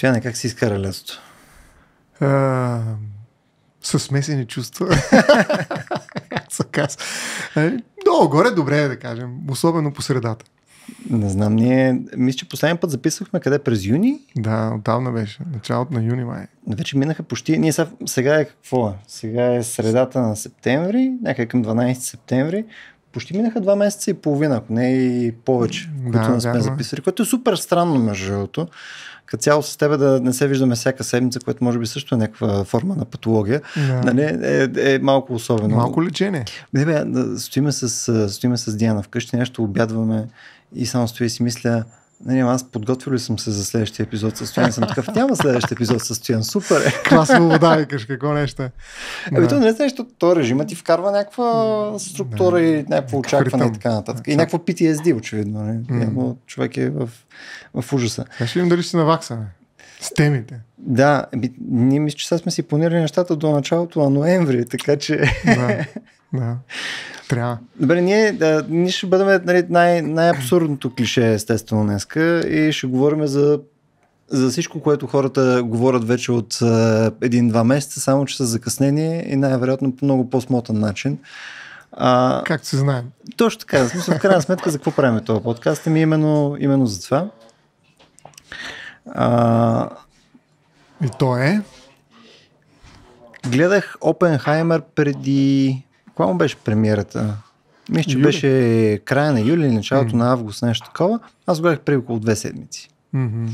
Стояне, как си изкара лятото? А, с смесени чувства. Е, долу горе добре е да кажем, особено по средата. Не знам, ние, мисля, че последен път записвахме къде през юни. Да, отдавна беше, началото на юни май. Вече минаха почти, ние сега, сега е какво е? Сега е средата на септември, някъде към 12 септември почти минаха два месеца и половина, ако не и повече, да, които не сме да, е. записали, което е супер странно между другото. Като цяло с тебе да не се виждаме всяка седмица, което може би също е някаква форма на патология, да. нали? е, е, малко особено. Малко лечение. Не бе, стоиме с, стоиме с Диана вкъщи, нещо обядваме и само стоя и си мисля, не, аз подготвил ли съм се за следващия епизод с Стоян? Съм такъв, няма следващия епизод с Стоян. Супер е. Класно вода викаш, какво нещо е. Ами то не нали, знаеш, нещо, то режима ти вкарва някаква структура да. и някакво очакване и така нататък. И някакво PTSD, очевидно. Не? Нали? човек е в, в ужаса. Ще видим дали ще наваксаме. С темите. Да, ами, ние мисля, че сега сме си планирали нещата до началото на ноември, така че... Да. Да. Трябва. Добре, ние, да, ние ще бъдем нали, най- най-абсурдното клише, естествено, днеска и ще говорим за за всичко, което хората говорят вече от един-два месеца, само че с закъснение и най-вероятно по много по-смотан начин. А, Както се знаем. Точно така. В смисъл, в крайна сметка, за какво правим този подкаст? Ами именно, именно за това. А, и то е? Гледах Опенхаймер преди кога му беше премиерата? Мисля, че юли. беше края на юли, началото mm. на август, нещо такова. Аз го гледах преди около две седмици. Mm-hmm.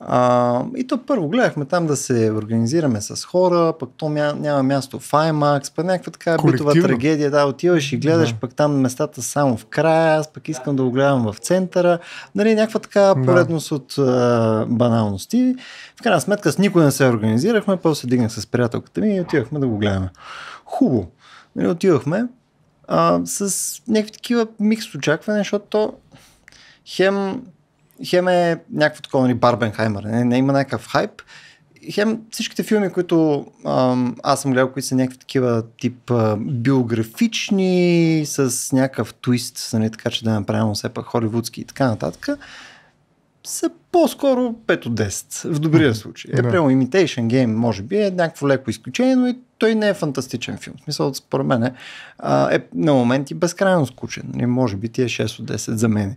А, и то първо гледахме там да се организираме с хора, пък то мя, няма място в IMAX, пък някаква така битова трагедия, да, отиваш и гледаш, yeah. пък там местата само в края, аз пък искам да го гледам в центъра, нали, някаква така поредност от а, баналности. В крайна сметка с никой не се организирахме, после дигнах с приятелката ми и отивахме да го гледаме. Хубаво. Нали, отидохме а, с някакви такива микс очакване, защото хем, хем е някакво такова нали, Барбенхаймер, не, не има някакъв хайп. Хем всичките филми, които ам, аз съм гледал, които са някакви такива тип а, биографични, с някакъв твист, нали, така че да направим все пак холивудски и така нататък, са по-скоро 5 от 10, в добрия случай. Е, прямо Imitation Game, може би, е някакво леко изключение, но и той не е фантастичен филм. В смисъл, според мен е, е на моменти безкрайно скучен. Нали? Може би ти е 6 от 10 за мен.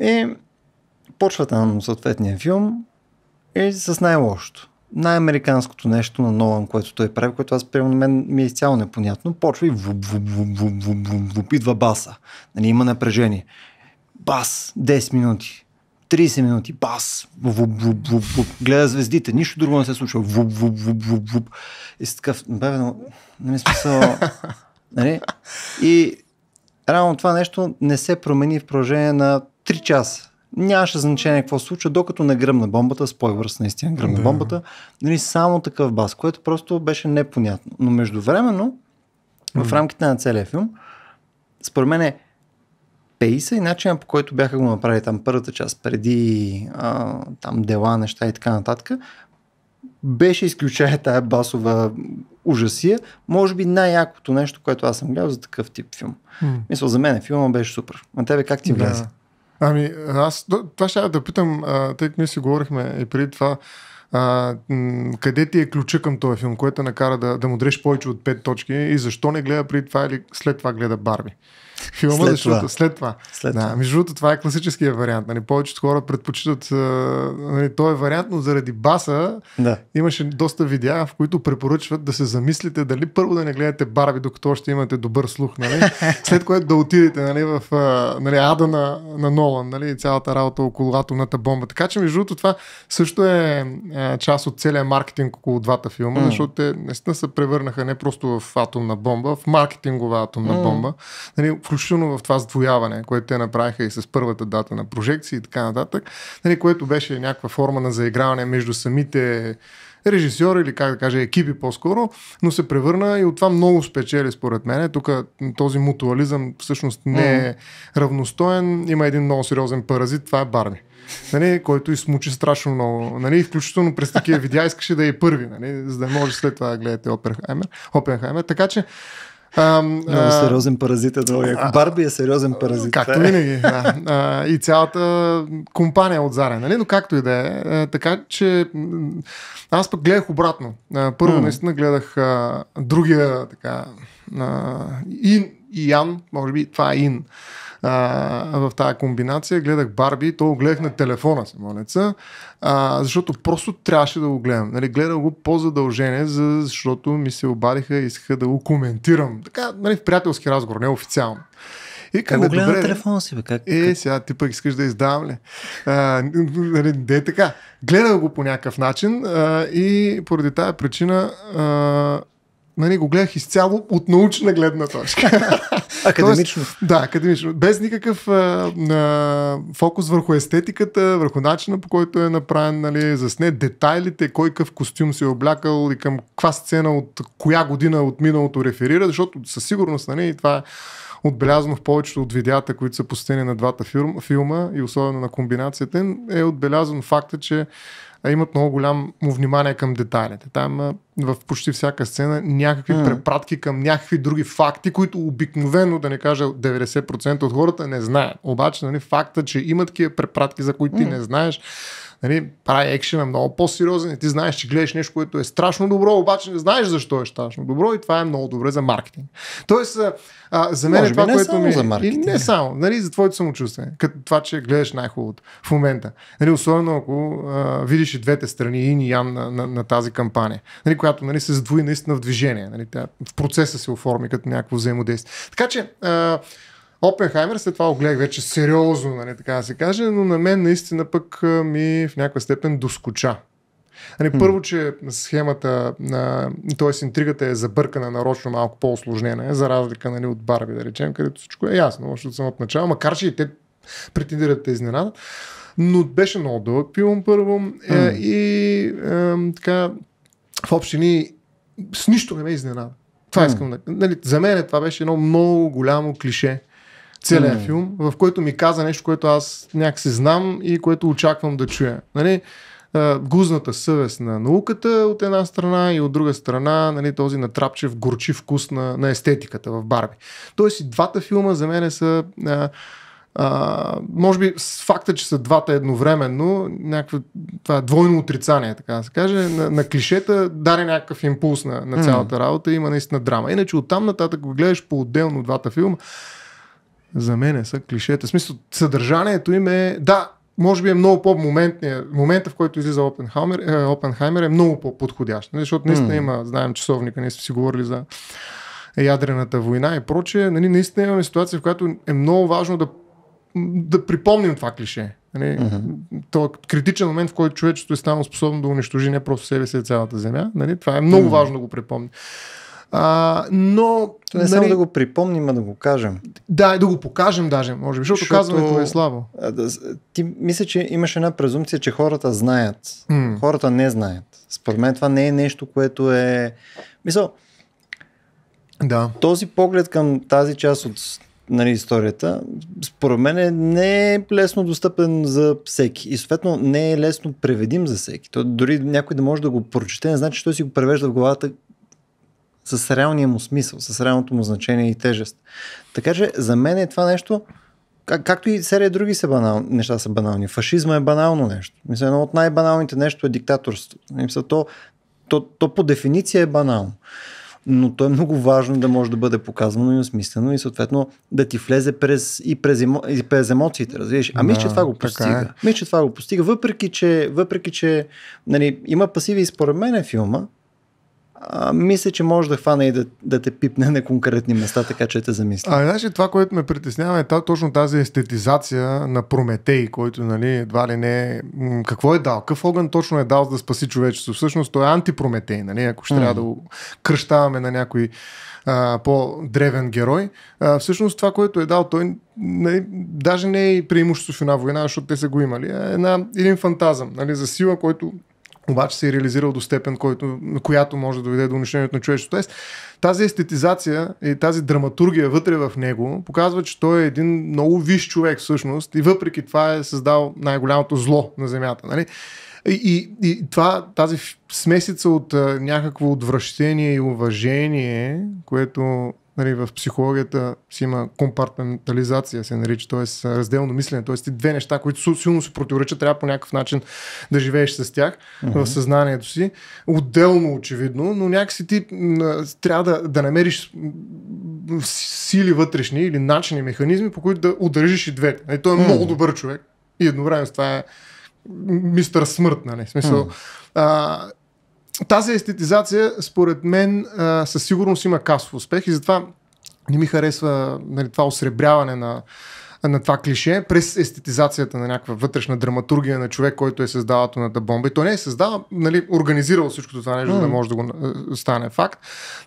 И почвата на съответния филм и е с най-лошото. Най-американското нещо на Нолан, което той прави, което аз приема на мен ми е изцяло непонятно, почва и вуп, баса. Нали, има напрежение. Бас, 10 минути 30 минути, бас, вуп, вуп, вуп, вуп, гледа звездите, нищо друго не се случва, вуп, вуп, вуп, вуп, вуп. И си такъв, бебе, но не ми нали, смисъл, нали? И рано това нещо не се промени в продължение на 3 часа. Нямаше значение какво се случва, докато не гръмна бомбата, спойлер с наистина гръмна да. бомбата, нали, само такъв бас, което просто беше непонятно. Но междувременно, mm. в рамките на целия филм, според мен е пейса и начина по който бяха го направили там първата част, преди а, там дела, неща и така нататък, беше изключая тая басова ужасия, може би най-якото нещо, което аз съм гледал за такъв тип филм. Mm. Мисля, за мен филма беше супер. На тебе как ти влезе? Да. Ами, аз това ще да питам, тъй като ние си говорихме и преди това, а, къде ти е ключа към този филм, което накара да, да му дреш повече от 5 точки и защо не гледа преди това или след това гледа Барби? Филма, след защото това. след това. След да, това. Между другото, това е класическия вариант. Нали? Повечето хора предпочитат нали, този е вариант, но заради баса да. имаше доста видеа, в които препоръчват да се замислите дали първо да не гледате Барби, докато още имате добър слух, нали? след което да отидете нали, в нали, ада на, на Нолан нали? и цялата работа около атомната бомба. Така че, между другото, това също е, е част от целия маркетинг около двата филма, mm. защото те наистина се превърнаха не просто в атомна бомба, в маркетингова атомна mm. бомба. Нали, включително в това сдвояване, което те направиха и с първата дата на прожекции и така нататък, нали, което беше някаква форма на заиграване между самите режисьор или как да кажа екипи по-скоро, но се превърна и от това много спечели според мен. Тук този мутуализъм всъщност не е равностоен. Има един много сериозен паразит, това е Барни. Нали, който измучи страшно много. Нали, включително през такива видеа искаше да е първи, нали, за да може след това да гледате Опенхаймер. Така че много сериозен паразит е Барби е сериозен паразит. Както е. винаги, да. и цялата компания от Заре, нали? Но както и да е. е така че аз пък гледах обратно. Първо наистина гледах другия така Ин и Ян, може би това е Ин а, в тази комбинация. Гледах Барби и то го гледах на телефона си, молеца, а, защото просто трябваше да го гледам. Нали, гледах го по задължение, за, защото ми се обадиха и искаха да го коментирам. Така, нали, в приятелски разговор, не официално. И как го гледа на телефона си, бе? Как, е, как... сега ти пък искаш да издавам ли? А, нали, не, не така. Гледах го по някакъв начин а, и поради тази причина а, нали, го гледах изцяло от научна гледна точка. академично. Тоест, да, академично. Без никакъв а, а, фокус върху естетиката, върху начина по който е направен, нали, засне детайлите, кой какъв костюм се е облякал и към каква сцена от коя година от миналото реферира, защото със сигурност нали, това е отбелязано в повечето от видеята, които са постени на двата филма, филма и особено на комбинацията, е отбелязан факта, че имат много голямо внимание към детайлите. Там в почти всяка сцена някакви mm. препратки към някакви други факти, които обикновено, да не кажа 90% от хората не знаят. Обаче, нали, факта, че има такива препратки, за които mm. ти не знаеш, нали, прави екшена е много по-сериозен и ти знаеш, че гледаш нещо, което е страшно добро, обаче не знаеш защо е страшно добро и това е много добре за маркетинг. Тоест, а, за мен е Може е това, не което само ми... За маркетинг. И не само, нали, за твоето самочувствие, като това, че гледаш най-хубавото в момента. Нали, особено ако а, видиш и двете страни, и и ян на, на, на, тази кампания, нали, която нали, се задвои наистина в движение. Нали, тя в процеса се оформи като някакво взаимодействие. Така че, а, Опенхаймер след това огледах вече сериозно, нали, така да се каже, но на мен наистина пък ми в някаква степен доскоча. Нали, hmm. Първо, че схемата, на, т.е. интригата е забъркана нарочно малко по-осложнена, е, за разлика нали, от Барби, да речем, където всичко е ясно, още от самото начало, макар че и те претендират да изненадат. Но беше много дълъг филм първо hmm. е, и е, така в общини с нищо не ме изненада. Това mm. искам да. Нали, за мен е, това беше едно много голямо клише целият mm. филм, в който ми каза нещо, което аз някакси знам и което очаквам да чуя. Нали? гузната съвест на науката от една страна и от друга страна нали, този натрапчев горчи вкус на, на естетиката в Барби. Тоест и двата филма за мен са а, а, може би с факта, че са двата едновременно, някакво, това е двойно отрицание, така да се каже, на, на клишета даде някакъв импулс на, на цялата работа и има наистина драма. Иначе оттам нататък го гледаш по-отделно двата филма за мене са клишета. В смисъл, съдържанието им е... Да, може би е много по-моментният. Момента, в който излиза Опенхаймер, е, Опенхаймер е много по-подходящ. Нали? Защото наистина mm. има, знаем часовника, ние сме си говорили за ядрената война и прочее. Нали, наистина имаме ситуация, в която е много важно да, да припомним това клише. Нали, mm-hmm. То е критичен момент, в който човечеството е станало способно да унищожи не просто себе си, а цялата земя. Нали, това е много mm-hmm. важно да го припомним. А, но... То не нали, само да го припомним, а да го кажем. Да, да го покажем даже, може би, защото, защото казването е слабо. Ти мисля, че имаш една презумпция, че хората знаят. Mm. Хората не знаят. Според мен това не е нещо, което е... Мисля. да. Този поглед към тази част от нали, историята, според мен е, не е лесно достъпен за всеки. И съответно не е лесно преведим за всеки. То, дори някой да може да го прочете, не значи, че той си го превежда в главата с реалния му смисъл, с реалното му значение и тежест. Така че за мен е това нещо, как, както и серия други са банал, неща са банални. Фашизма е банално нещо. Мисля, едно от най-баналните нещо е диктаторството. Мисля, то, то, то по дефиниция е банално. Но то е много важно да може да бъде показано и осмислено и съответно да ти влезе през, и, през емо, и през емоциите, разбираш? А да, мисля, че това го е. постига. Е. Мисля, че това го постига, въпреки че, въпреки, че нали, има пасиви и според мен е филма, а, мисля, че може да хване и да, да те пипне на конкретни места, така че те замисли. А, значи, това, което ме притеснява е та, точно тази естетизация на Прометей, който, нали, едва ли не е какво е дал, какъв огън точно е дал за да спаси човечество. Всъщност той е антипрометей, нали, ако ще mm. трябва да го кръщаваме на някой а, по-древен герой. А, всъщност това, което е дал той, нали, даже не е преимущество в една война, защото те са го имали, а е една, един фантазъм нали, за сила, който обаче се е реализирал до степен, който, която може да доведе до унищението на човечеството. Тоест, тази естетизация и тази драматургия вътре в него показва, че той е един много виш човек всъщност и въпреки това е създал най-голямото зло на Земята. Нали? И, и, и това, тази смесица от а, някакво отвращение и уважение, което нали, в психологията си има компартментализация, се нарича, т.е. разделно мислене, т.е. две неща, които силно се противоречат, трябва по някакъв начин да живееш с тях mm-hmm. в съзнанието си. Отделно, очевидно, но някакси ти трябва да, да намериш сили вътрешни или начини, механизми, по които да удържиш и двете. Нали, той е mm-hmm. много добър човек и едновременно с това е мистър смърт, нали? Смисъл, mm. а, тази естетизация, според мен, а, със сигурност има касов успех и затова не ми харесва нали, това осребряване на, на това клише през естетизацията на някаква вътрешна драматургия на човек, който е създал атомната бомба. И той не е създал, нали, организирал всичкото това нещо, mm. за да може да го стане факт.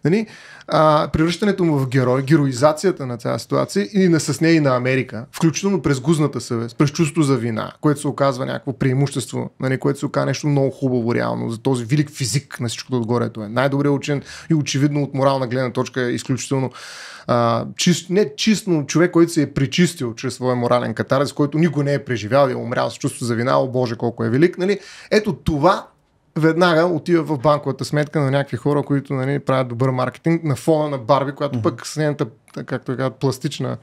Нали, а, превръщането му в герой, героизацията на тази ситуация и на, с нея и на Америка, включително през гузната съвест, през чувство за вина, което се оказва някакво преимущество, нали, което се оказва нещо много хубаво реално за този велик физик на всичкото отгоре. Той е най-добре учен и очевидно от морална гледна точка е изключително а, чист, не но човек, който се е причистил чрез своя морален катарс, който никой не е преживял и е умрял с чувство за вина, о боже колко е велик. Нали? Ето това веднага отива в банковата сметка на някакви хора, които нали, правят добър маркетинг на фона на Барби, която mm-hmm. пък с нейната, както казват, пластична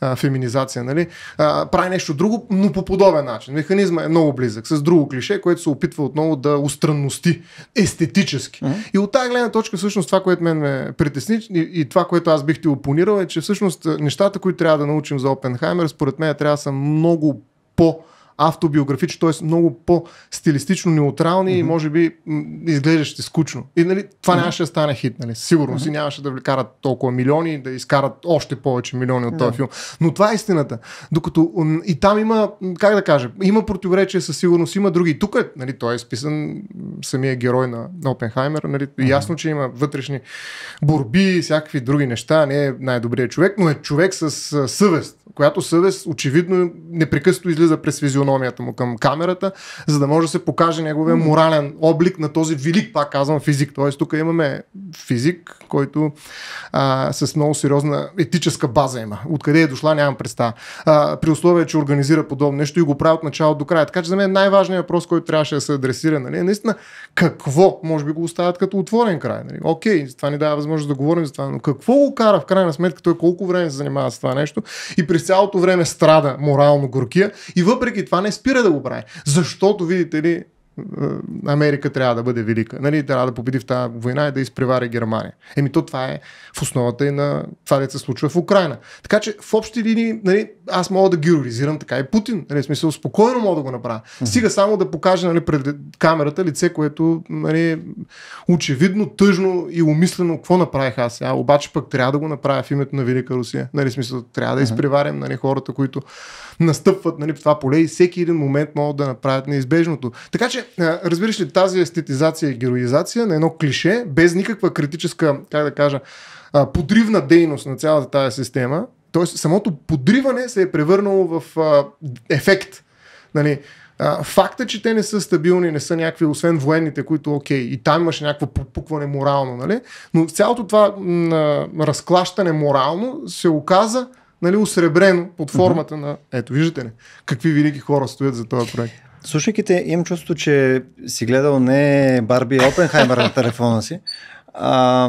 а, феминизация, нали, а, прави нещо друго, но по подобен начин. Механизма е много близък, с друго клише, което се опитва отново да устранности естетически. Mm-hmm. И от тази гледна точка, всъщност, това, което мен ме притесни и, и това, което аз бих ти опонирал, е, че всъщност нещата, които трябва да научим за Опенхаймер, според мен трябва да са много по- автобиографични, т.е. много по-стилистично неутрални mm-hmm. и може би м- изглеждащи скучно. И нали, това mm-hmm. нямаше да стане хит, нали? сигурно mm-hmm. си нямаше да влекарат толкова милиони да изкарат още повече милиони от mm този филм. Но това е истината. Докато и там има, как да кажа, има противоречия със сигурност, има други. тук е, нали, той е списан самия герой на, на Опенхаймер. Нали? Mm-hmm. Ясно, че има вътрешни борби, и всякакви други неща. Не е най-добрият човек, но е човек с съвест, която съвест очевидно непрекъснато излиза през визион физиономията му към камерата, за да може да се покаже неговия морален облик на този велик, пак казвам, физик. Т.е. тук имаме физик, който а, с много сериозна етическа база има. Откъде е дошла, нямам представа. А, при условие, че организира подобно нещо и го прави от начало до края. Така че за мен най-важният въпрос, който трябваше да се адресира, нали, е наистина какво, може би го оставят като отворен край. Нали. Окей, това ни дава възможност да говорим за това, но какво го кара в крайна сметка, той колко време се занимава с това нещо и през цялото време страда морално горкия и въпреки това това не спира да го прави. Защото, видите ли, е, Америка трябва да бъде велика, нали, трябва да победи в тази война и да изпревари Германия. Еми то това е в основата и на това, което се случва в Украина. Така че в общи линии нали, аз мога да героизирам така и Путин. Нали, в смисъл спокойно мога да го направя. Mm-hmm. Стига само да покаже нали, пред камерата лице, което нали, очевидно, тъжно и умислено какво направих аз А Обаче пък трябва да го направя в името на Велика Русия. Нали, смисъл, трябва да изпреварим нали, хората, които настъпват нали, в това поле и всеки един момент могат да направят неизбежното. Така че, разбираш ли, тази естетизация и героизация на едно клише, без никаква критическа, как да кажа, подривна дейност на цялата тази система, т.е. самото подриване се е превърнало в ефект. Нали, факта, че те не са стабилни, не са някакви, освен военните, които окей, и там имаше някакво попукване морално, нали? но цялото това м- разклащане морално се оказа нали, усребрено под формата на... Ето, виждате ли, какви велики хора стоят за този проект. Слушайки те, имам чувството, че си гледал не Барби, Опенхаймер на телефона си. А,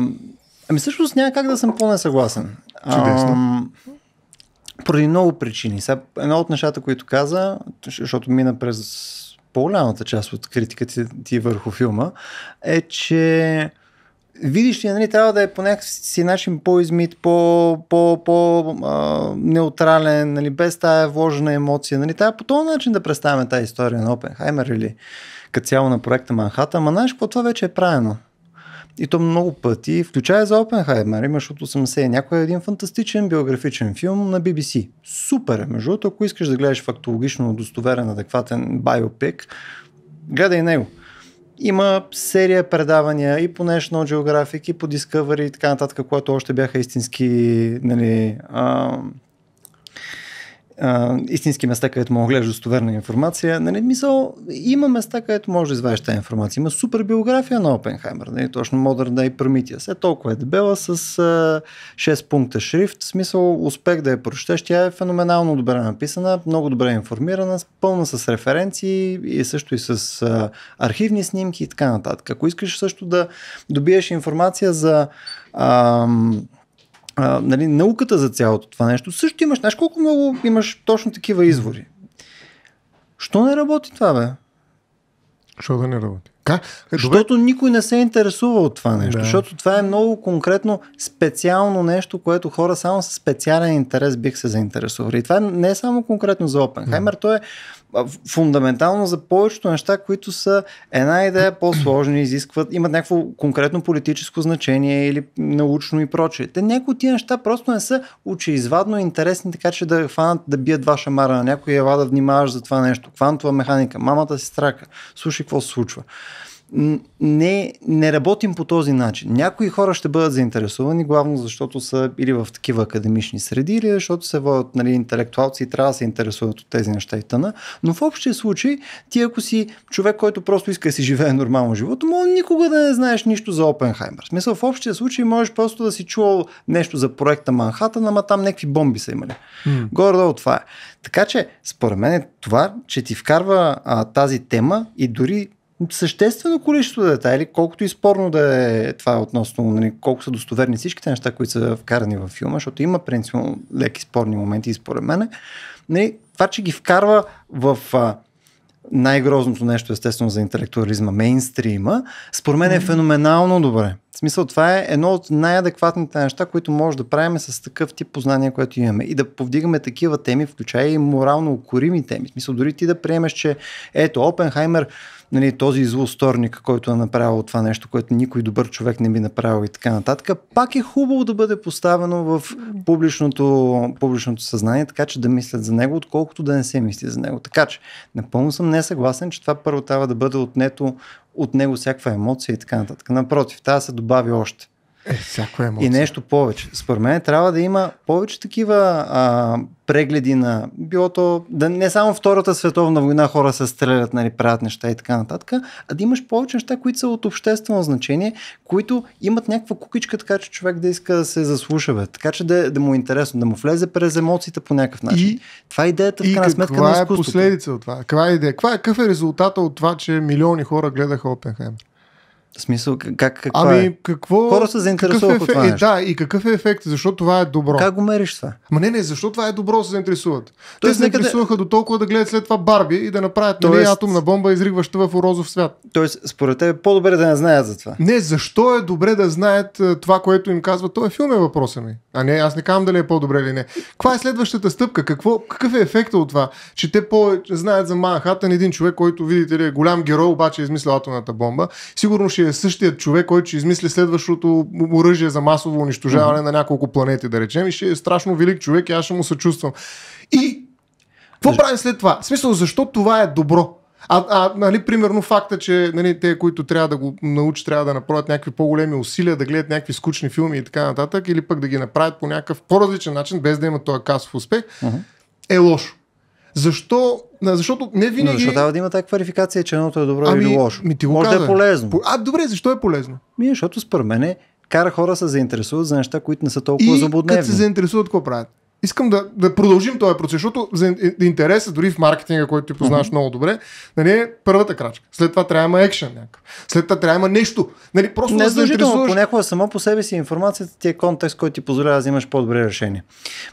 ами всъщност няма как да съм по-несъгласен. Чудесно. А, поради много причини. Сега, едно от нещата, които каза, защото мина през по-голямата част от критиката ти върху филма, е, че видиш ли, нали, трябва да е по някакъв си начин по-измит, по-неутрален, нали, без тая вложена емоция. Нали, трябва по този начин да представяме тази история на Опенхаймер или като цяло на проекта Манхата, Ма знаеш какво това вече е правено. И то много пъти, включая за Опенхаймер, имаш от 80 някой е един фантастичен биографичен филм на BBC. Супер е, между другото, ако искаш да гледаш фактологично достоверен, адекватен биопик, гледай него има серия предавания и по National Geographic, и по Discovery и така нататък, което още бяха истински нали, а, а, истински места, където мога гледаш достоверна информация. Нали, мисъл, има места, където може да извадиш тази информация. Има супер биография на Опенхаймер, нали, точно Modern Day Prometheus. Е толкова е дебела с а, 6 пункта шрифт. В смисъл, успех да я прочетеш. Тя е феноменално добре написана, много добре информирана, пълна с референции и също и с а, архивни снимки и така нататък. Ако искаш също да добиеш информация за а, а, нали, науката за цялото това нещо, също имаш, знаеш колко много имаш точно такива извори. Що не работи това, бе? Що да не работи? Как? Защото никой не се интересува от това нещо. Да. Защото това е много конкретно специално нещо, което хора само с специален интерес бих се заинтересували. И това не е само конкретно за Опенхаймер, то е фундаментално за повечето неща, които са една идея по-сложни, изискват, имат някакво конкретно политическо значение или научно и прочее. Те някои от тия неща просто не са очеизвадно интересни, така че да хванат да бият ваша мара на някой ева да внимаваш за това нещо. Квантова механика, мамата си страка, слушай какво се случва не, не работим по този начин. Някои хора ще бъдат заинтересовани, главно защото са или в такива академични среди, или защото се водят нали, интелектуалци и трябва да се интересуват от тези неща и тъна. Но в общия случай, ти ако си човек, който просто иска да си живее нормално живот, може никога да не знаеш нищо за Опенхаймер. В смисъл, в общия случай можеш просто да си чувал нещо за проекта Манхата, ама там някакви бомби са имали. Mm. горе от това е. Така че, според мен, е това, че ти вкарва а, тази тема и дори съществено количество детайли, колкото и спорно да е това относно нали, колко са достоверни всичките неща, които са вкарани във филма, защото има принципно леки спорни моменти, според мен. Нали, това, че ги вкарва в а, най-грозното нещо, естествено, за интелектуализма, мейнстрима, според мен е феноменално добре. В смисъл, това е едно от най-адекватните неща, които може да правим с такъв тип познания, което имаме. И да повдигаме такива теми, включая и морално укорими теми. В смисъл, дори ти да приемеш, че ето, Опенхаймер нали, този злосторник, който е направил това нещо, което никой добър човек не би направил и така нататък, пак е хубаво да бъде поставено в публичното, публичното съзнание, така че да мислят за него, отколкото да не се мисли за него. Така че напълно съм несъгласен, че това първо трябва да бъде отнето от него всякаква емоция и така нататък. Напротив, тази се добави още. Е, всяко е И нещо повече. Според мен трябва да има повече такива а, прегледи на било то, да не само Втората световна война хора се стрелят, нали, правят неща и така нататък, а да имаш повече неща, които са от обществено значение, които имат някаква кукичка, така че човек да иска да се заслуша, бе. така че да, да му е интересно, да му влезе през емоциите по някакъв начин. И, това е идеята в крайна сметка на изкуството. Каква е последица от това? Каква е идея? Каква е, какъв е резултата от това, че милиони хора гледаха Опенхаймер? В смисъл, как, какво ами, е? какво... Хора се заинтересуват е, от това е, нещо. Да, и какъв е ефект? Защо това е добро? Как го мериш това? Ма не, не, защо това е добро се заинтересуват? Тоест, Те се заинтересуваха до толкова да гледат след това Барби и да направят нали, Тоест... нали, атомна бомба, изригваща в Орозов свят. Тоест, според теб е по-добре да не знаят за това? Не, защо е добре да знаят е, това, което им казва? Това е филм е въпроса ми. А не, аз не казвам дали е по-добре или не. Каква е следващата стъпка? Какво, какъв е ефекта от това? Че те по знаят за Манхатън един човек, който, видите ли, е голям герой, обаче е измислил атомната бомба. Сигурно ще е същият човек, който ще измисли следващото оръжие за масово унищожаване mm-hmm. на няколко планети, да речем. И ще е страшно велик човек и аз ще му съчувствам. И какво правим след това? В смисъл, защо това е добро? А, а нали, примерно факта, че нали, те, които трябва да го научат, трябва да направят някакви по-големи усилия, да гледат някакви скучни филми и така нататък, или пък да ги направят по някакъв по-различен начин, без да имат този касов успех, uh-huh. е лошо. Защо? Защото не винаги. Но защо трябва да има тази квалификация, че едното е добро ами, или лошо? Ми ти го Може да е полезно. А, добре, защо е полезно? Ми, защото според мен е, кара хора се заинтересуват за неща, които не са толкова и, злободневни. те се заинтересуват, какво правят? искам да, да продължим този процес, защото за интересът дори в маркетинга, който ти познаваш mm-hmm. много добре, нали, е първата крачка. След това трябва да има екшен някакъв. След това трябва да има нещо. Нали, просто Не да се интересуваш. Понякога само по себе си информацията ти е контекст, който ти позволява да взимаш по-добре решение.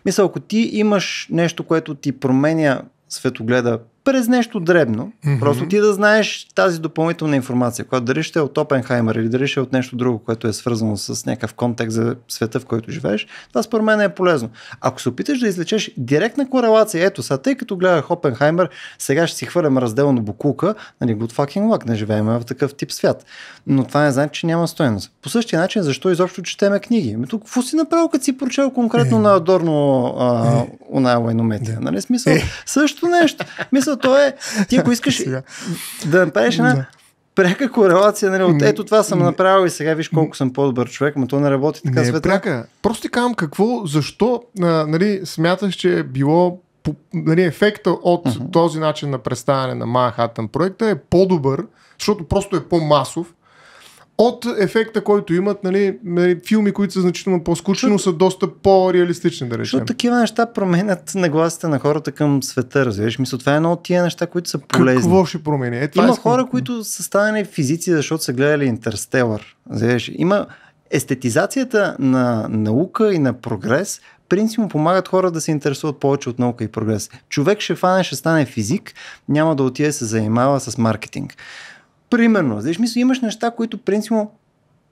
Мисля, ако ти имаш нещо, което ти променя светогледа през нещо дребно. Mm-hmm. Просто ти да знаеш тази допълнителна информация, която дали ще е от Опенхаймер или дали ще е от нещо друго, което е свързано с някакъв контекст за света, в който живееш, това според мен е полезно. Ако се опиташ да излечеш директна корелация, ето сега, тъй като гледах Опенхаймер, сега ще си хвърлям разделно букулка, нали, good fucking luck, не живеем в такъв тип свят. Но това не значи, че няма стоеност. По същия начин, защо изобщо четеме книги? Ме ами тук, какво си направил, като си прочел конкретно е, на Адорно е, а, е, Унай yeah. Нали, смисъл, е. също нещо. Мисъл, смисъл, то е, ти ако искаш да направиш една да. пряка корелация, нали, от ето това съм не, направил и сега виж колко съм по-добър човек, но то не работи така не, е света. пряка. Просто ти казвам какво, защо а, нали, смяташ, че е било по, нали, ефекта от uh-huh. този начин на представяне на Манхаттен проекта е по-добър, защото просто е по-масов, от ефекта, който имат нали, нали, филми, които са значително по-скучни, но са доста по-реалистични, да речем. Защото такива неща променят нагласите на хората към света, разбираш. Мисля, това е едно от тия неща, които са полезни. Какво ще промени? Е, Има е... хора, които са станали физици, защото са гледали Интерстелър. Разбираш. Има естетизацията на наука и на прогрес принципно помагат хора да се интересуват повече от наука и прогрес. Човек ще фане, ще стане физик, няма да отиде се занимава с маркетинг. Примерно, знаеш, мисля, имаш неща, които принципно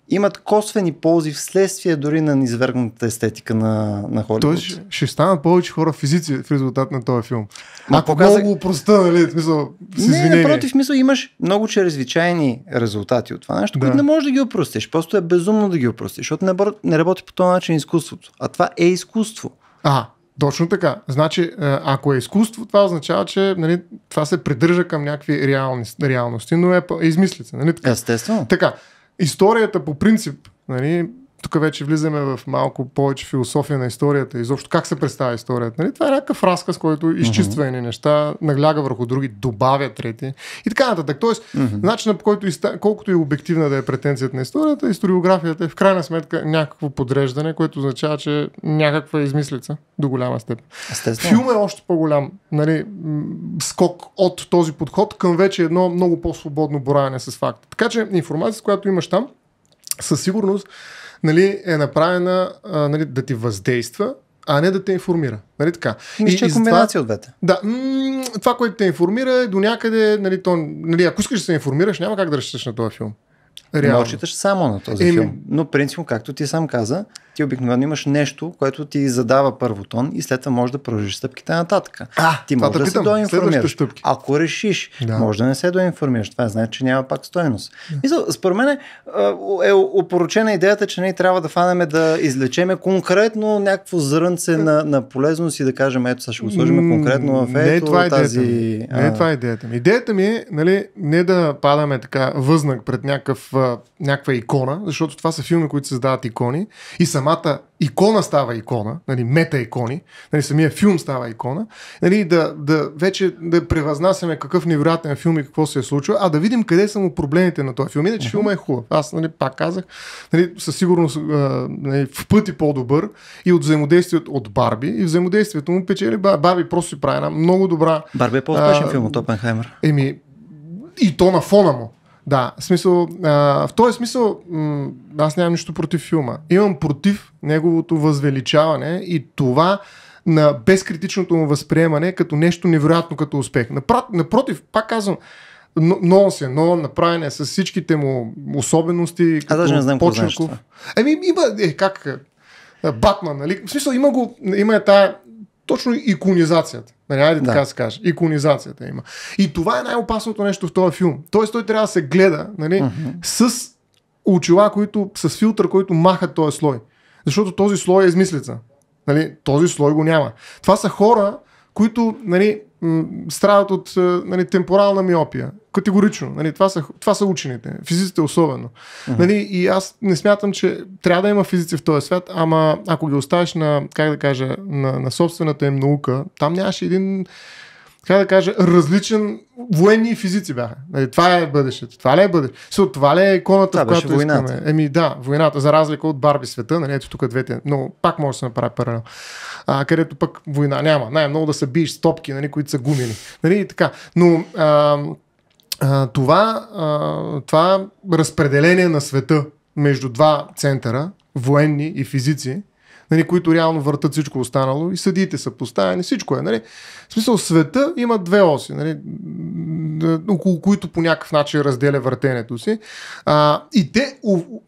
имат косвени ползи вследствие дори на извергната естетика на, на хората. Тоест ще, станат повече хора физици в резултат на този филм. Ма Ако показах... много проста, нали, смисъл, с извинение. Не, напротив, смисъл имаш много чрезвичайни резултати от това нещо, да. които не можеш да ги опростиш. Просто е безумно да ги опростиш, защото не, не работи по този начин изкуството. А това е изкуство. А, точно така. Значи, е, ако е изкуство, това означава, че нали, това се придържа към някакви реални, реалности, но е измислица. Нали? Така. Естествено. Така, историята по принцип нали, тук вече влизаме в малко повече философия на историята, изобщо как се представя историята. Нали? Това е някакъв разказ, който изчиства едни mm-hmm. неща, нагляга върху други, добавя трети и така нататък. Тоест, mm-hmm. начинът по който, колкото и обективна да е претенцията на историята, историографията е в крайна сметка някакво подреждане, което означава, че някаква е измислица до голяма степен. Филм е още по-голям нали, скок от този подход към вече едно много по-свободно боравене с факта. Така че информацията, която имаш там, със сигурност нали, е направена а, нали, да ти въздейства, а не да те информира. Нали така? Мисля, че е комбинация от двете. Да, м- това, което те информира е до някъде, нали, то, нали, ако искаш да се информираш, няма как да разчиташ на този филм. Реално. Може само на този е, филм. Но принципно, както ти сам каза, ти обикновено имаш нещо, което ти задава първо тон и след това можеш да продължиш стъпките нататък. А, ти можеш да, да се доинформираш. Ако решиш, да. може да не се доинформираш. Това значи, че няма пак стоеност. Да. според мен е, е опоручена идеята, че ние трябва да фанеме да излечеме конкретно някакво зрънце на, на полезност и да кажем, ето сега ще го сложим конкретно в е ето, не, това е тази... Ми. Не, е това е идеята ми. Идеята ми е, нали, не да падаме така възнак пред някакъв, някаква икона, защото това са филми, които създават икони и са самата икона става икона, нали, мета-икони, нали, самия филм става икона, нали, да, да вече да превъзнасяме какъв невероятен филм и какво се е случило, а да видим къде са му проблемите на този филм. Иначе uh-huh. филма е хубав. Аз нали, пак казах, нали, със сигурност нали, в пъти по-добър и от взаимодействието от Барби и взаимодействието му печели Барби просто си прави една много добра... Барби е по-успешен филм от Опенхаймер. Еми, и то на фона му. Да, смисъл, а, в този смисъл м- аз нямам нищо против филма. Имам против неговото възвеличаване и това на безкритичното му възприемане като нещо невероятно като успех. Напротив, пак казвам, се, но е направене с всичките му особености. Аз даже не знам какво значи Еми, има, е, как, е, Батман, нали? В смисъл, има го, има е тая точно иконизацията. Нали, айде да. така се каже. Иконизацията има. И това е най-опасното нещо в този филм. Тоест той трябва да се гледа нали, mm-hmm. с очила, които, с филтър, който маха този слой. Защото този слой е измислица. Нали, този слой го няма. Това са хора, които нали, страдат от е, нали, темпорална миопия. Категорично. Нали, това, са, това са учените. Физиците особено. Uh-huh. Нали, и аз не смятам, че трябва да има физици в този свят, ама ако ги оставиш на, как да кажа, на, на собствената им наука, там нямаше един как да кажа, различен военни физици бяха. Нали, това е бъдещето. Това ли е бъдещето? Со, това ли е иконата, това в която войната. искаме? Еми да, войната, за разлика от Барби света, нали, ето тук двете, но пак може да се направи паралел а, където пък война няма. Най-много да се биеш стопки, топки, нали, които са гумени. Нали, така. Но а, а, това, а, това разпределение на света между два центъра, военни и физици, нали, които реално въртат всичко останало и съдиите са поставени, всичко е. Нали. В смисъл, света има две оси, нали, около които по някакъв начин разделя въртенето си. А, и те,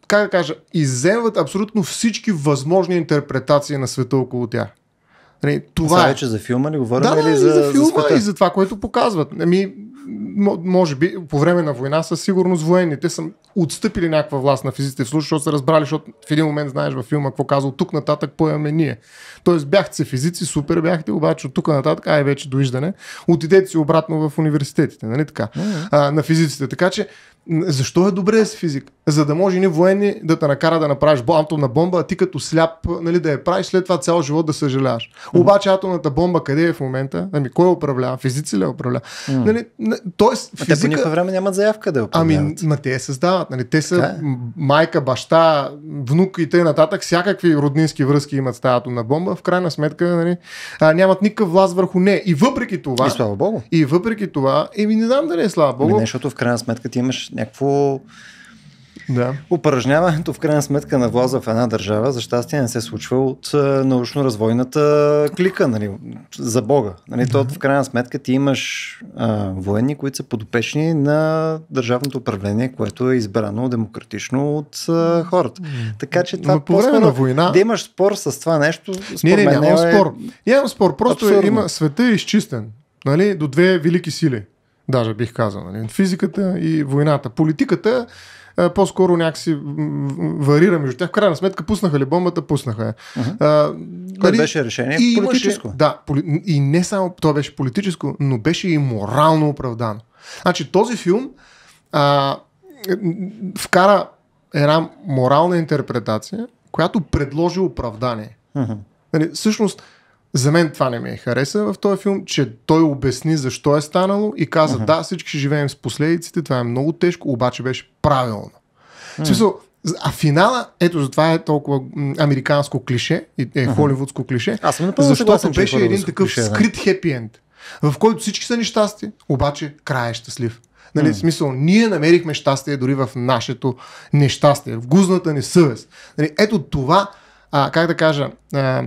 как да кажа, изземват абсолютно всички възможни интерпретации на света около тях. Нали, това а е. вече за филма ли говорим? Да, или за, за филма за и за това, което показват. Ами, може би по време на война със сигурност военните са отстъпили някаква власт на физиците в случай, защото са разбрали, защото в един момент знаеш във филма какво казва, тук нататък поемаме ние. Тоест бяхте се физици, супер бяхте, обаче от тук нататък, ай вече довиждане, отидете си обратно в университетите, нали така, mm-hmm. а, на физиците. Така че защо е добре с физик? За да може ни военни да те накара да направиш атомна бомба, а ти като сляп нали, да я правиш, след това цял живот да съжаляваш. Mm-hmm. Обаче атомната бомба къде е в момента? Ами кой управлява? Физици ли управлява? Mm-hmm. Нали, тоест, а физика... те по някакво време нямат заявка да ами, управляват. Ами, ма те я създават. Нали, те са е? майка, баща, внук и т.н. Всякакви роднински връзки имат с тази атомна бомба. В крайна сметка нали, а, нямат никакъв власт върху нея. И въпреки това... И слава богу. И въпреки това, еми не знам дали е слава ами богу. Ами, защото в крайна сметка ти имаш някакво да. Упражняването в крайна сметка на влаза в една държава, за щастие не се случва от е, научно-развойната клика, нали, за Бога. Нали, да. То в крайна сметка ти имаш а, военни, които са подопечни на държавното управление, което е избрано демократично от а, е, хората. Така че това Но по време на война... Да имаш спор с това нещо, не, не, нямам е... спор. Нямам спор, просто е, има, света е изчистен. Нали, до две велики сили даже бих казал. Нали? Физиката и войната. Политиката по-скоро някакси варира между тях. В крайна сметка пуснаха ли бомбата, пуснаха Uh-huh. А, Кое нали, беше решение? И политическо. Имаше, да, поли... и не само то беше политическо, но беше и морално оправдано. Значи този филм а, вкара една морална интерпретация, която предложи оправдание. Uh-huh. Нали, всъщност, за мен това не ми е хареса в този филм, че той обясни защо е станало и каза, uh-huh. да, всички живеем с последиците, това е много тежко, обаче беше правилно. Uh-huh. В смисъл, а финала, ето за това е толкова американско клише, е uh-huh. холивудско клише, Аз съм защото е беше един такъв клише, да. скрит хепи енд, в който всички са нещасти, обаче край е щастлив. Нали, mm. смисъл, ние намерихме щастие дори в нашето нещастие, в гузната ни съвест. Нали, ето това, а, как да кажа, а,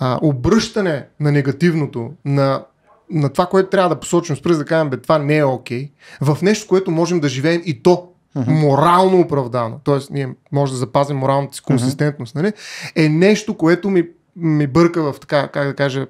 а, обръщане на негативното, на, на това, което трябва да посочим с пръст, да кажем, бе, това не е окей, okay, в нещо, което можем да живеем и то Uh-huh. морално оправдано, т.е. ние може да запазим моралната си консистентност, uh-huh. нали? е нещо, което ми, ми бърка в така, как да кажа,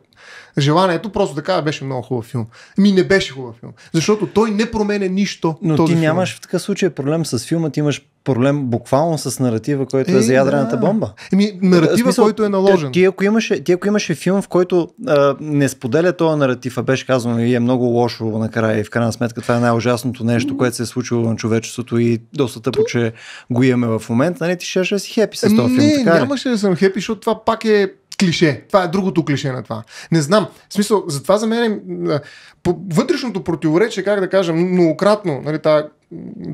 желанието, просто така беше много хубав филм. Ми не беше хубав филм, защото той не променя нищо. Но този ти филм. нямаш в такъв случай проблем с филма, ти имаш проблем буквално с наратива, който е, е за ядрената да. бомба. Еми, наратива, е, смисъл, който е наложен. Ти, ако имаше, ти ако имаше филм, в който а, не споделя този наратив, а беше казано и е много лошо накрая и в крайна сметка това е най-ужасното нещо, което се е случило на човечеството и доста тъпо, че го имаме в момента, нали ти ще, ще си хепи с този не, филм. Не, нямаше да съм хепи, защото това пак е клише. Това е другото клише на това. Не знам. В смисъл, затова за мен е, вътрешното противоречие, как да кажа, многократно, нали, тази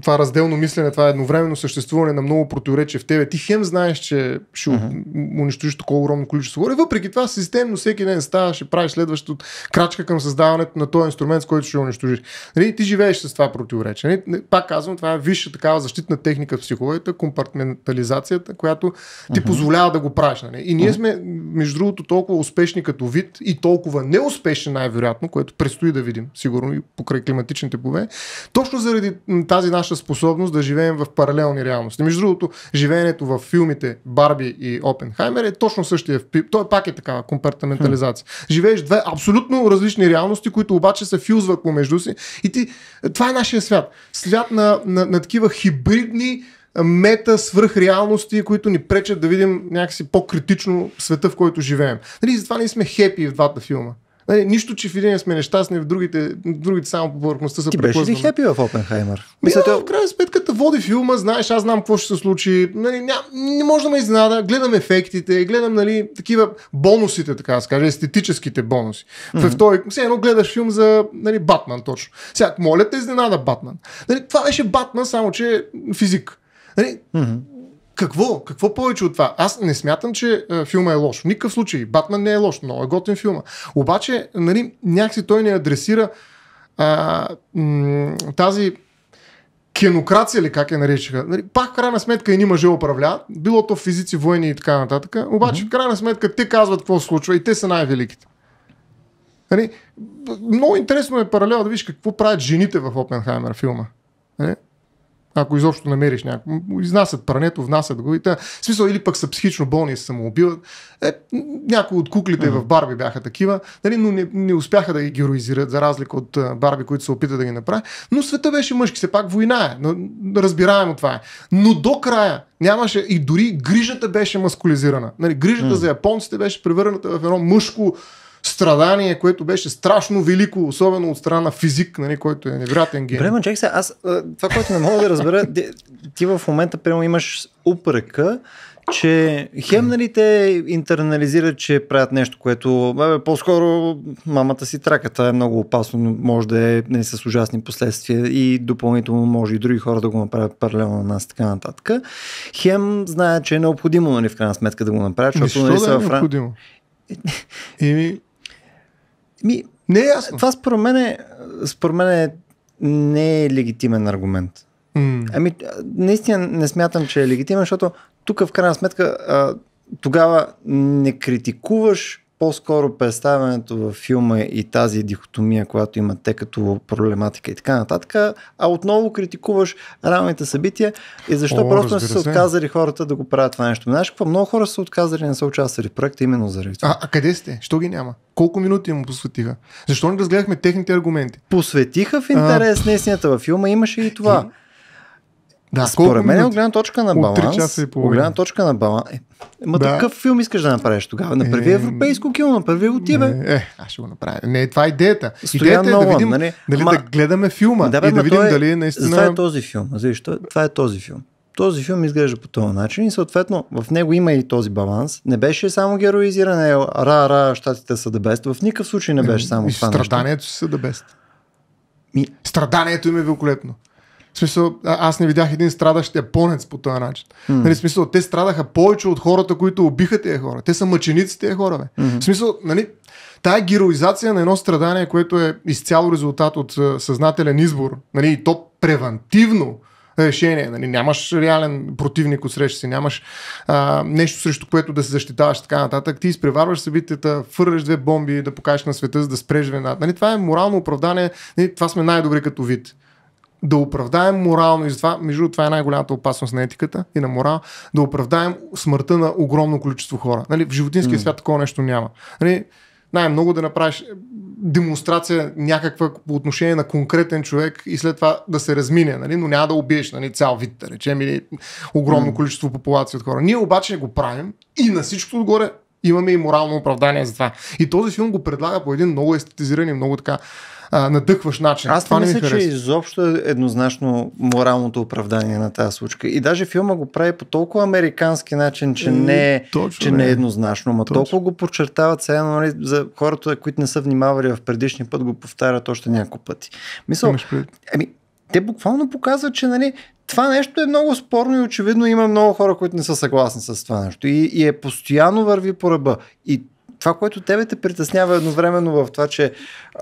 това разделно мислене, това едновременно съществуване на много противоречия в тебе. Ти хем знаеш, че ще uh-huh. унищожиш такова огромно количество хора. Въпреки това, системно всеки ден ставаш и правиш следващото крачка към създаването на този инструмент, с който ще унищожиш. Нали, ти живееш с това противоречие. Нали, пак казвам, това е висша такава защитна техника в психологията, компартментализацията, която ти uh-huh. позволява да го правиш. Нали. И ние сме, между другото, толкова успешни като вид и толкова неуспешни най-вероятно, което предстои да видим, сигурно и покрай климатичните пове, точно заради тази наша способност да живеем в паралелни реалности. Между другото, живеенето в филмите Барби и Опенхаймер е точно същия. Той пак е такава компартаментализация. Живееш две абсолютно различни реалности, които обаче се филзват помежду си. И ти, това е нашия свят. Свят на, на, на такива хибридни мета свръхреалности, които ни пречат да видим някакси по-критично света, в който живеем. Нали, затова ние сме хепи в двата филма. Нали, нищо, че в един сме нещастни, в другите, другите само по повърхността са Ти беше ли хепи в Опенхаймер? Мисля, да, в крайна сметка води филма, знаеш, аз знам какво ще се случи. Нали, ня, не може да ме изненада. Гледам ефектите, гледам нали, такива бонусите, така да кажа, естетическите бонуси. Mm-hmm. В той, все едно гледаш филм за нали, Батман точно. Сега, моля те, изненада Батман. Нали, това беше Батман, само че физик. Нали, mm-hmm какво? Какво повече от това? Аз не смятам, че а, е, филма е лош. В никакъв случай. Батман не е лош, но е готен филма. Обаче, нали, някакси той не адресира а, м- тази кенокрация ли как я наричаха. Нали, пак в крайна сметка ни мъже управляват, било то физици, воени и така нататък. Обаче mm-hmm. в крайна сметка те казват какво се случва и те са най-великите. Нали, много интересно е паралел да видиш какво правят жените в Опенхаймер филма. Нали? Ако изобщо намериш някакво. Изнасят прането, внасят го и та. В смисъл, или пък са психично болни и се самоубиват. Е, някои от куклите mm-hmm. в Барби бяха такива, нали, но не, не успяха да ги героизират, за разлика от Барби, които се опита да ги направи. Но света беше мъжки, все пак война е. Разбираемо това е. Но до края нямаше и дори грижата беше маскулизирана. Нали, грижата mm-hmm. за японците беше превърната в едно мъжко страдание, което беше страшно велико, особено от страна на физик, нали, който е невероятен гений. Време, чакай се, аз това, което не мога да разбера, ти в момента прямо имаш упрека, че хем интернализират, че правят нещо, което бе, по-скоро мамата си траката е много опасно, може да е не с ужасни последствия и допълнително може и други хора да го направят паралелно на нас, така нататък. Хем знае, че е необходимо нали, в крайна сметка да го направят, защото ами, нали, да е в... Необходимо? Еми, ми, не е ясно. Това според мен, е, според мен е, не е легитимен аргумент. Mm. Ами, наистина не смятам, че е легитимен, защото тук в крайна сметка а, тогава не критикуваш по-скоро представянето във филма и тази дихотомия, която има те като проблематика и така нататък, а отново критикуваш реалните събития и защо О, просто не са се отказали хората да го правят това нещо. Знаеш какво? Много хора са отказали и не са участвали в проекта именно заради това. А, а къде сте? Що ги няма? Колко минути му посветиха? Защо не разгледахме техните аргументи? Посветиха в интерес а... на истината. Във филма имаше и това. Да, Според мен, е от гледна точка на баланс, от гледна точка на баланс, е, ма да. такъв филм искаш да направиш тогава? Направи е, европейско кино, направи от тебе. Е, е, аз ще го направя. Не, това е идеята. Стоян идеята Нолан, е да видим, нали, дали ама, да гледаме филма да, бе, и да видим е, дали наистина... Това е този филм. Завиш, това е този филм. Този филм изглежда по този начин и съответно в него има и този баланс. Не беше само героизиране, ра-ра, щатите са дебест. В никакъв случай не беше само и това. Страданието си са дебест. Ми... Страданието им е великолепно. В смисъл, аз не видях един страдащ японец по този начин. Mm. Нали, в смисъл, те страдаха повече от хората, които убиха тези хора. Те са мъченици тези хора. Бе. Mm-hmm. В смисъл, нали, тая героизация на едно страдание, което е изцяло резултат от съзнателен избор, нали, и то превентивно, решение. Нали? Нямаш реален противник от среща си, нямаш а, нещо срещу което да се защитаваш така нататък. Ти изпреварваш събитията, фърляш две бомби да покажеш на света, за да спреш вената. Нали? Това е морално оправдание. Нали? Това сме най-добри като вид да оправдаем морално, и това, между другото, това е най-голямата опасност на етиката и на морал, да оправдаем смъртта на огромно количество хора. Нали, в животинския mm. свят такова нещо няма. Нали, най-много да направиш демонстрация някаква по отношение на конкретен човек и след това да се размине, нали? но няма да убиеш нали, цял вид, да речем, или огромно mm. количество популация от хора. Ние обаче го правим и на всичкото отгоре имаме и морално оправдание за това. И този филм го предлага по един много естетизиран и много така а, надъхваш начин. Аз това не мисля, ми че изобщо е еднозначно моралното оправдание на тази случка. И даже филма го прави по толкова американски начин, че е, не е, Точно, че не е, е еднозначно. Ма Точно. толкова го подчертават сега, нали, за хората, които не са внимавали в предишния път, го повтарят още няколко пъти. Мисъл, ами, те буквално показват, че нали, това нещо е много спорно и очевидно има много хора, които не са съгласни с това нещо. И, и е постоянно върви по ръба. И това, което тебе те притеснява е едновременно в това, че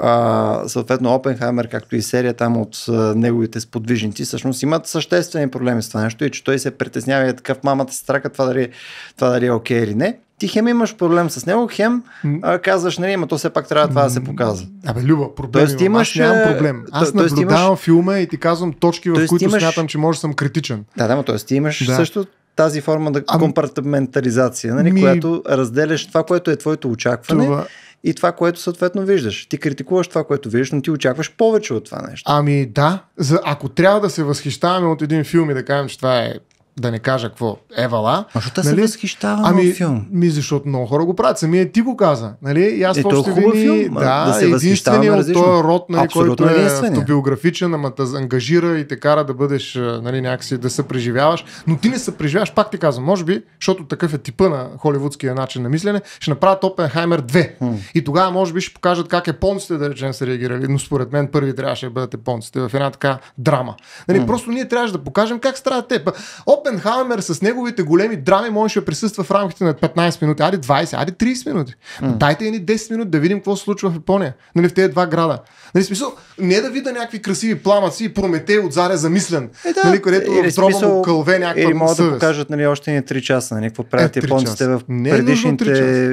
а, съответно Опенхаймер, както и серия там от а, неговите сподвижници, всъщност имат съществени проблеми с това нещо и че той се притеснява и е такъв мамата си трака това дали, това дали е окей okay или не ти хем имаш проблем с него, хем а, казваш, нали, ама то все пак трябва това да се показва. Абе, Люба, проблем имам. имаш, аз нямам проблем. Аз то, наблюдавам имаш... филма и ти казвам точки, в които имаш... смятам, че може да съм критичен. Да, да, но т.е. ти имаш да. също тази форма на а, ами, компартаментализация, нали, ми... която разделяш това, което е твоето очакване това... и това, което съответно виждаш. Ти критикуваш това, което виждаш, но ти очакваш повече от това нещо. Ами да, за, ако трябва да се възхищаваме от един филм и да кажем, че това е да не кажа какво, евала. А защо нали? се възхищава ами, филм? Ми, защото много хора го правят. Самия ти го каза. Нали? И аз е, то е хубав филм, да, да се единствения от този род, нали, който е автобиографичен, ама те ангажира и те кара да бъдеш нали, някакси, да се преживяваш. Но ти не се преживяваш, пак ти казвам, може би, защото такъв е типа на холивудския начин на мислене, ще направят Опенхаймер 2. Хм. И тогава може би ще покажат как японците, е да речем, са реагирали. Но според мен първи трябваше да бъдат японците в една така драма. Нали, Просто ние трябваше да покажем как страдат те. Оп, Опенхаймер с неговите големи драми можеше да присъства в рамките на 15 минути, ади 20, ади 30 минути. Mm. Дайте ни 10 минути да видим какво се случва в Япония, нали, в тези два града. Нали, смисъл, не да вида някакви красиви пламъци и Прометей отзаре замислен, е, да, нали, където или дроба смисъл, му кълве някаква Или могат да покажат нали, още не 3 часа, нали, какво правят е, японците в е предишните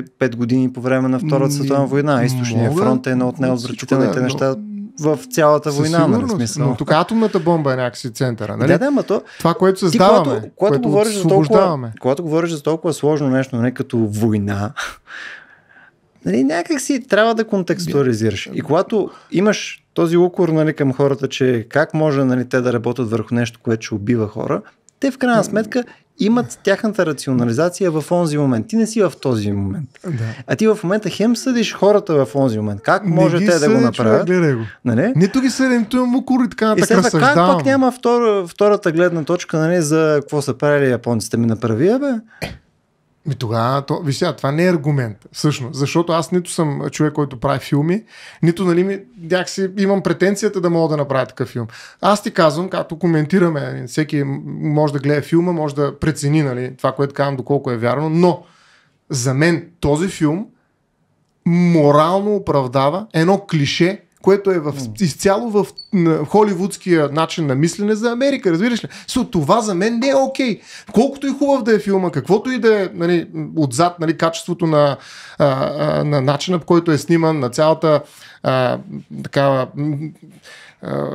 5 години по време на Втората световна война. Източния фронт е едно от най-отвратителните е, неща в цялата война. Сигурно, нали, смисъл. но тук атомната бомба е някакси центъра. Нали? Да, да, ма то... Това, което създаваме, ти, когато, когато което говориш за толкова, когато говориш за толкова сложно нещо, не нали, като война, нали, някак си трябва да контекстуализираш. И когато имаш този укор нали, към хората, че как може нали, те да работят върху нещо, което ще убива хора, те в крайна сметка имат тяхната рационализация в онзи момент. Ти не си в този момент. Да. А ти в момента хем съдиш хората в онзи момент. Как може те да го направят? Човек, го. Нали? Нито ги съдим, нито кури така. и така нататък. Как пък няма втората гледна точка нали, за какво са правили японците ми направи, бе? Е, ми тогава, то, виж това не е аргумент, всъщност, защото аз нито съм човек, който прави филми, нито, нали, ми, някакси имам претенцията да мога да направя такъв филм. Аз ти казвам, както коментираме, нали, всеки може да гледа филма, може да прецени, нали, това, което казвам, доколко е вярно, но за мен този филм морално оправдава едно клише, което е в, mm. изцяло в на, холивудския начин на мислене за Америка, разбираш ли? Со това за мен не е окей. Okay. Колкото и хубав да е филма, каквото и да е нали, отзад нали, качеството на, а, а, на начина, по който е сниман, на цялата а, такава а,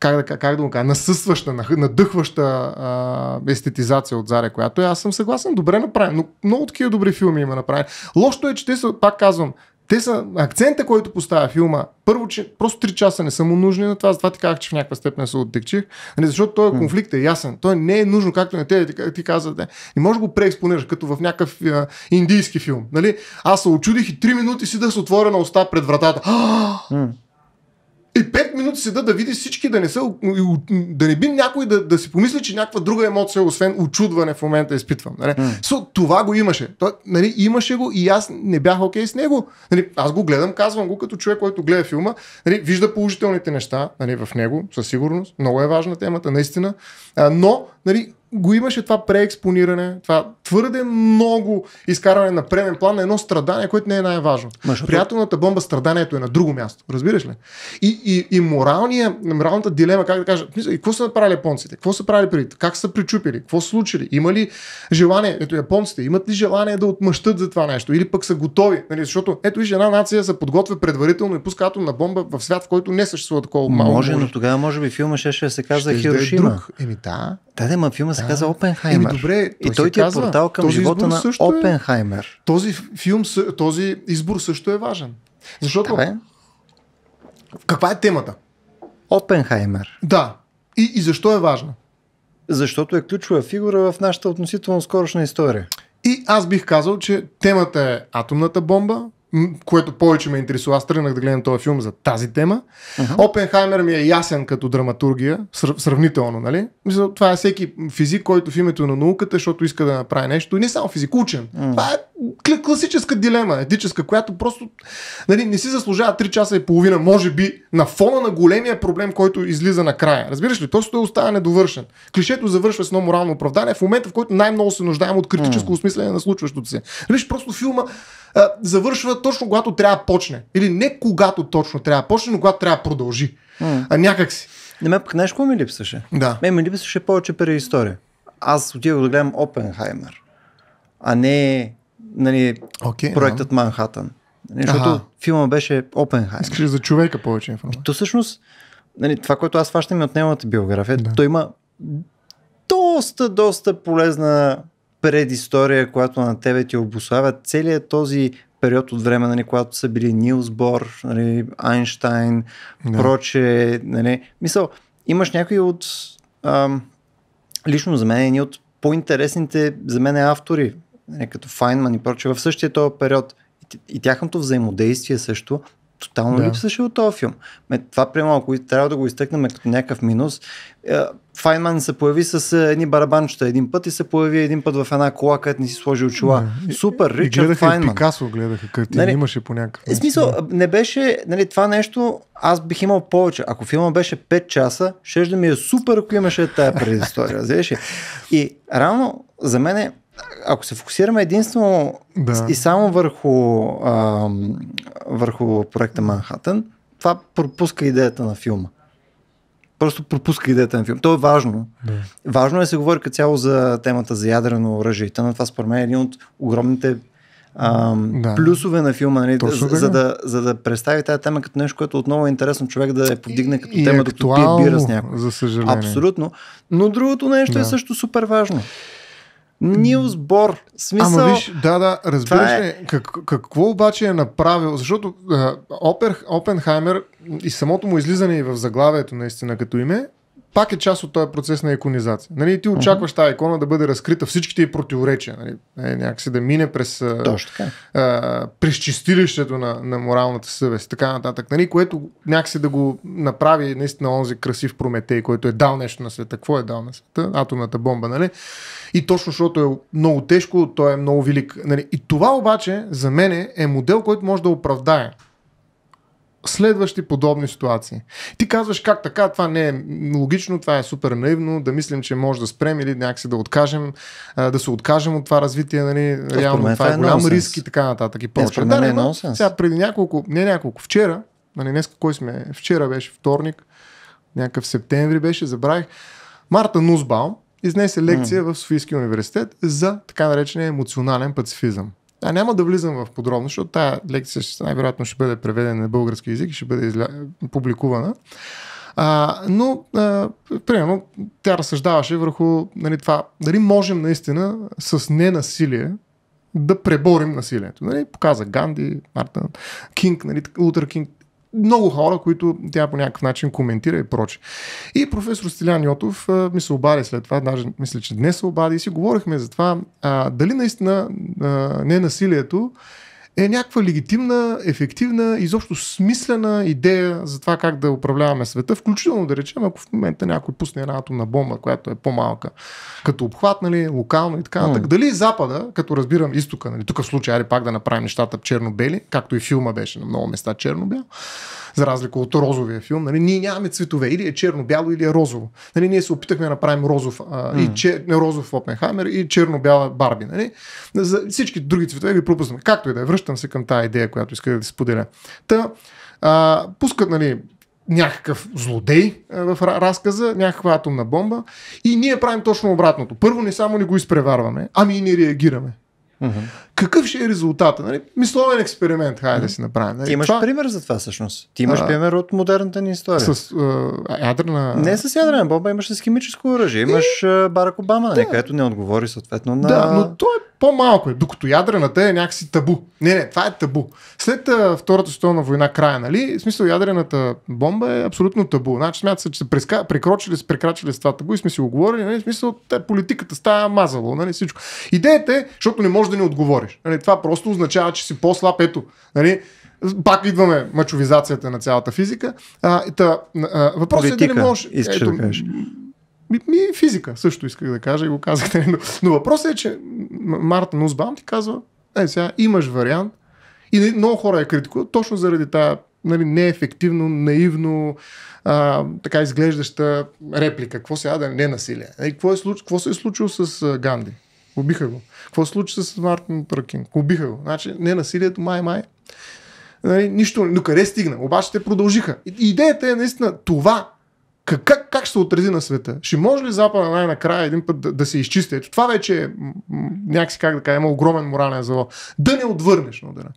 как да, как да му кажа, насъстваща, надъхваща а, естетизация от Заря, която е. Аз съм съгласен, добре направен, но много такива добри филми има направени. Лошото е, че те са, пак казвам, те са акцента, който поставя филма. Първо, че просто 3 часа не са му нужни на това, затова ти казах, че в някаква степен се отдекчих. Нали, защото този е конфликт е ясен. Той не е нужно, както на те ти, ти каза. Не. И може да го преекспонираш, като в някакъв а, индийски филм. Нали? Аз се очудих и 3 минути си да се отворя на уста пред вратата. И пет минути седа да види всички, да не, са, да не би някой да, да си помисли, че някаква друга емоция, освен очудване в момента изпитвам. Нали? Mm. So, това го имаше. То, нали, имаше го и аз не бях окей okay с него. Нали, аз го гледам, казвам го като човек, който гледа филма, нали, вижда положителните неща нали, в него, със сигурност. Много е важна темата, наистина. А, но, нали, го имаше това преекспониране, това твърде много изкарване на премен план на едно страдание, което не е най-важно. Защото... Приятелната бомба страданието е на друго място, разбираш ли? И, и, и моралния, моралната дилема, как да кажа, и какво са направили японците, какво са правили преди, как са причупили, какво са случили, има ли желание, ето японците, имат ли желание да отмъщат за това нещо или пък са готови, нали? защото ето и една нация се подготвя предварително и пуска атомна бомба в свят, в който не съществува такова малко. Може, но тогава може би филма ще, ще се казва Хирошима. Е Еми да. Да, да, ма филма се се казва Опенхаймер. Еми, добре, той и той ти е портал към живота на е- Опенхаймер. Е, този филм, този избор също е важен. Защото... Да, каква е темата? Опенхаймер. Да. И, и защо е важна? Защото е ключова фигура в нашата относително скорошна история. И аз бих казал, че темата е атомната бомба, което повече ме интересува. Аз тръгнах да гледам този филм за тази тема. Uh-huh. Опенхаймер ми е ясен като драматургия, сравнително, нали? Мисля, това е всеки физик, който в името на науката, защото иска да направи нещо. И не само физик, учен. Uh-huh. Това е класическа дилема, етическа, която просто нали, не си заслужава 3 часа и половина, може би, на фона на големия проблем, който излиза накрая. Разбираш ли? Той остава недовършен. Клишето завършва с едно морално оправдание в момента, в който най-много се нуждаем от критическо осмислене на случващото се. Виж, просто филма а, завършва точно когато трябва да почне. Или не когато точно трябва да почне, но когато трябва да продължи. Mm. А някакси. Не ме пък нещо какво ми липсваше? Да. Ме ми липсваше повече история. Аз отивах да гледам Опенхаймер, а не нали, okay, проектът да. Манхатън. Нали, защото ага. филма беше Опенхаймер. Искаш за човека повече информация. То всъщност, нали, това, което аз фащам е от неговата биография, да. той има доста, доста полезна предистория, която на тебе ти обославя целият този период от време, нали, когато са били Нилс Бор, нали, Айнштайн, да. проче. Нали. Мисъл, имаш някои от... Ам, лично за мен едни от по-интересните за мен автори, нали, като Файнман и проче, в същия този период. И, и тяхното взаимодействие също тотално да. липсваше от този филм. Ме, това, прямо, ако трябва да го изтъкнем като някакъв минус, е, Файнман се появи с е, едни барабанчета един път и се появи един път в една кола, където не си сложи очила. Не. Супер, Ричард гледаха Файнман. И Пикасо гледаха картини, нали, имаше по някакъв начин. смисъл, не беше, нали, това нещо, аз бих имал повече. Ако филма беше 5 часа, ще да ми е супер, ако имаше тая предистория. и реално, за мен е ако се фокусираме единствено да. и само върху, а, върху проекта Манхатън, това пропуска идеята на филма. Просто пропуска идеята на филма. То е важно. Да. Важно е да се говори като цяло за темата за ядрено оръжие. Та това според мен е един от огромните а, да. плюсове на филма, нали, за, за, да, за да представи тази тема като нещо, което отново е интересно човек да я повдигне като и, тема, и е докато пие бира с някой. За съжаление. Абсолютно. Но другото нещо е да. е също супер важно. Нил сбор. Смисъл... Ама виж, да, да, разбираш ли, е... как, какво обаче е направил, защото е, Опер, Опенхаймер и самото му излизане и в заглавието наистина като име пак е част от този процес на иконизация. Нали, ти очакваш тази икона да бъде разкрита всичките и противоречия, нали, е, някакси да мине през, пресчистилището на, на моралната съвест, така нататък, нали, което някакси да го направи наистина онзи красив Прометей, който е дал нещо на света. Какво е дал на света? Атомната бомба, нали? И точно защото е много тежко, той е много велик. Нали? И това обаче за мен е, е модел, който може да оправдае следващи подобни ситуации. Ти казваш как така, това не е логично, това е супер наивно, да мислим, че може да спрем или някакси да откажем, да се откажем от това развитие, нали, То, реално това, е, е голям риск и така нататък. И повече. Да, не, е Сега преди няколко, не няколко, вчера, нали, днес кой сме, вчера беше вторник, някакъв септември беше, забравих, Марта Нузбаум изнесе лекция mm. в Софийския университет за така наречения емоционален пацифизъм. А няма да влизам в подробно, защото тази лекция най-вероятно ще бъде преведена на български язик и ще бъде изля... публикувана. А, но, а, примерно, тя разсъждаваше върху нали, това, дали можем наистина с ненасилие да преборим насилието. Нали, показа Ганди, Мартин Кинг, нали, Лутер Кинг, много хора, които тя по някакъв начин коментира и проче. И професор Стилян Йотов ми се обади след това, даже мисля, че днес се обади и си говорихме за това а, дали наистина а, не е насилието е някаква легитимна, ефективна, изобщо смислена идея за това как да управляваме света, включително да речем, ако в момента някой пусне една атомна бомба, която е по-малка, като обхват, нали, локално и така нататък. Дали Запада, като разбирам изтока, нали, тук в случая, ари пак да направим нещата черно-бели, както и филма беше на много места черно бел за разлика от розовия филм. Нали, ние нямаме цветове, или е черно-бяло, или е розово. Нали, ние се опитахме да направим розов, а, mm. и чер, не розов Опенхаймер и черно-бяла Барби. Нали. За всички други цветове ви пропуснахме. Както и да е, връщам се към тази идея, която исках да споделя. Та, а, пускат нали, някакъв злодей в разказа, някаква атомна бомба. И ние правим точно обратното. Първо не само не го изпреварваме, ами и не реагираме. Uh-huh какъв ще е резултата? Нали? Мисловен експеримент, хайде да си направим. Нали? Ти имаш това... пример за това всъщност. Ти имаш а... пример от модерната ни история. С а, ядрена... Не с ядрена бомба, имаш с химическо оръжие. Имаш и... Барак Обама, нали, да. където не отговори съответно на... Да, но то е по-малко е, докато ядрената е някакси табу. Не, не, това е табу. След а, Втората световна война края, нали, в смисъл ядрената бомба е абсолютно табу. Значи смята се, че са преска, прекрочили, прекрачили с това табу и сме си го говорили, нали, в смисъл политиката става мазало, нали, всичко. Идеята е, защото не може да ни отговориш можеш. Нали, това просто означава, че си по-слаб. Ето, нали, пак идваме мачовизацията на цялата физика. А, та, а, въпросът Политика, е дали можеш... Искаш ето, да кажеш. Ми, ми, физика също исках да кажа и го казах. Нали, но, но въпросът е, че Марта Нусбаум ти казва, е, сега имаш вариант и нали, много хора я критикуват точно заради тази нали, неефективно, наивно, а, така изглеждаща реплика. Какво сега да не насилие? И нали, какво, е, какво се е случило с Ганди? Убиха го. Какво случи с Мартин Търкинг? Убиха го. Значи не насилието, май, май. Нали, нищо, до къде стигна? Обаче те продължиха. И, идеята е наистина това, как, как, как ще се отрази на света? Ще може ли Запада най-накрая един път да, да се изчисти? Ето това вече е някакси, как да кажа, има огромен морален завод. Да не отвърнеш на удара.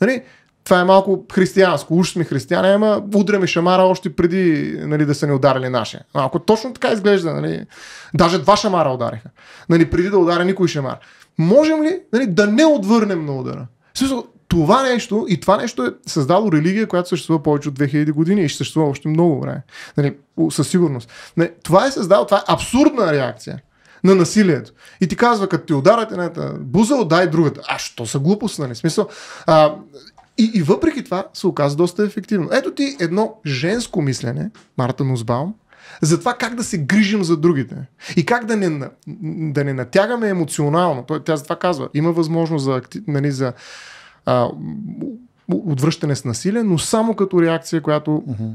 Нали? това е малко християнско. Уж сме християни, ама удряме шамара още преди нали, да са ни ударили нашия. Малко точно така изглежда. Нали. Даже два шамара удариха. Нали, преди да ударя никой шамар. Можем ли нали, да не отвърнем на удара? Също, това нещо и това нещо е създало религия, която съществува повече от 2000 години и ще съществува още много време. Нали, със сигурност. Нали, това е създало, това е абсурдна реакция на насилието. И ти казва, като ти ударят едната буза, отдай другата. А, що са глупост, нали? Смисъл, а, и, и въпреки това се оказа доста ефективно. Ето ти едно женско мислене, Марта Нусбаум, за това как да се грижим за другите и как да не, да не натягаме емоционално. Той, тя за това казва, има възможност за, нали, за а, отвръщане с насилие, но само като реакция, която uh-huh.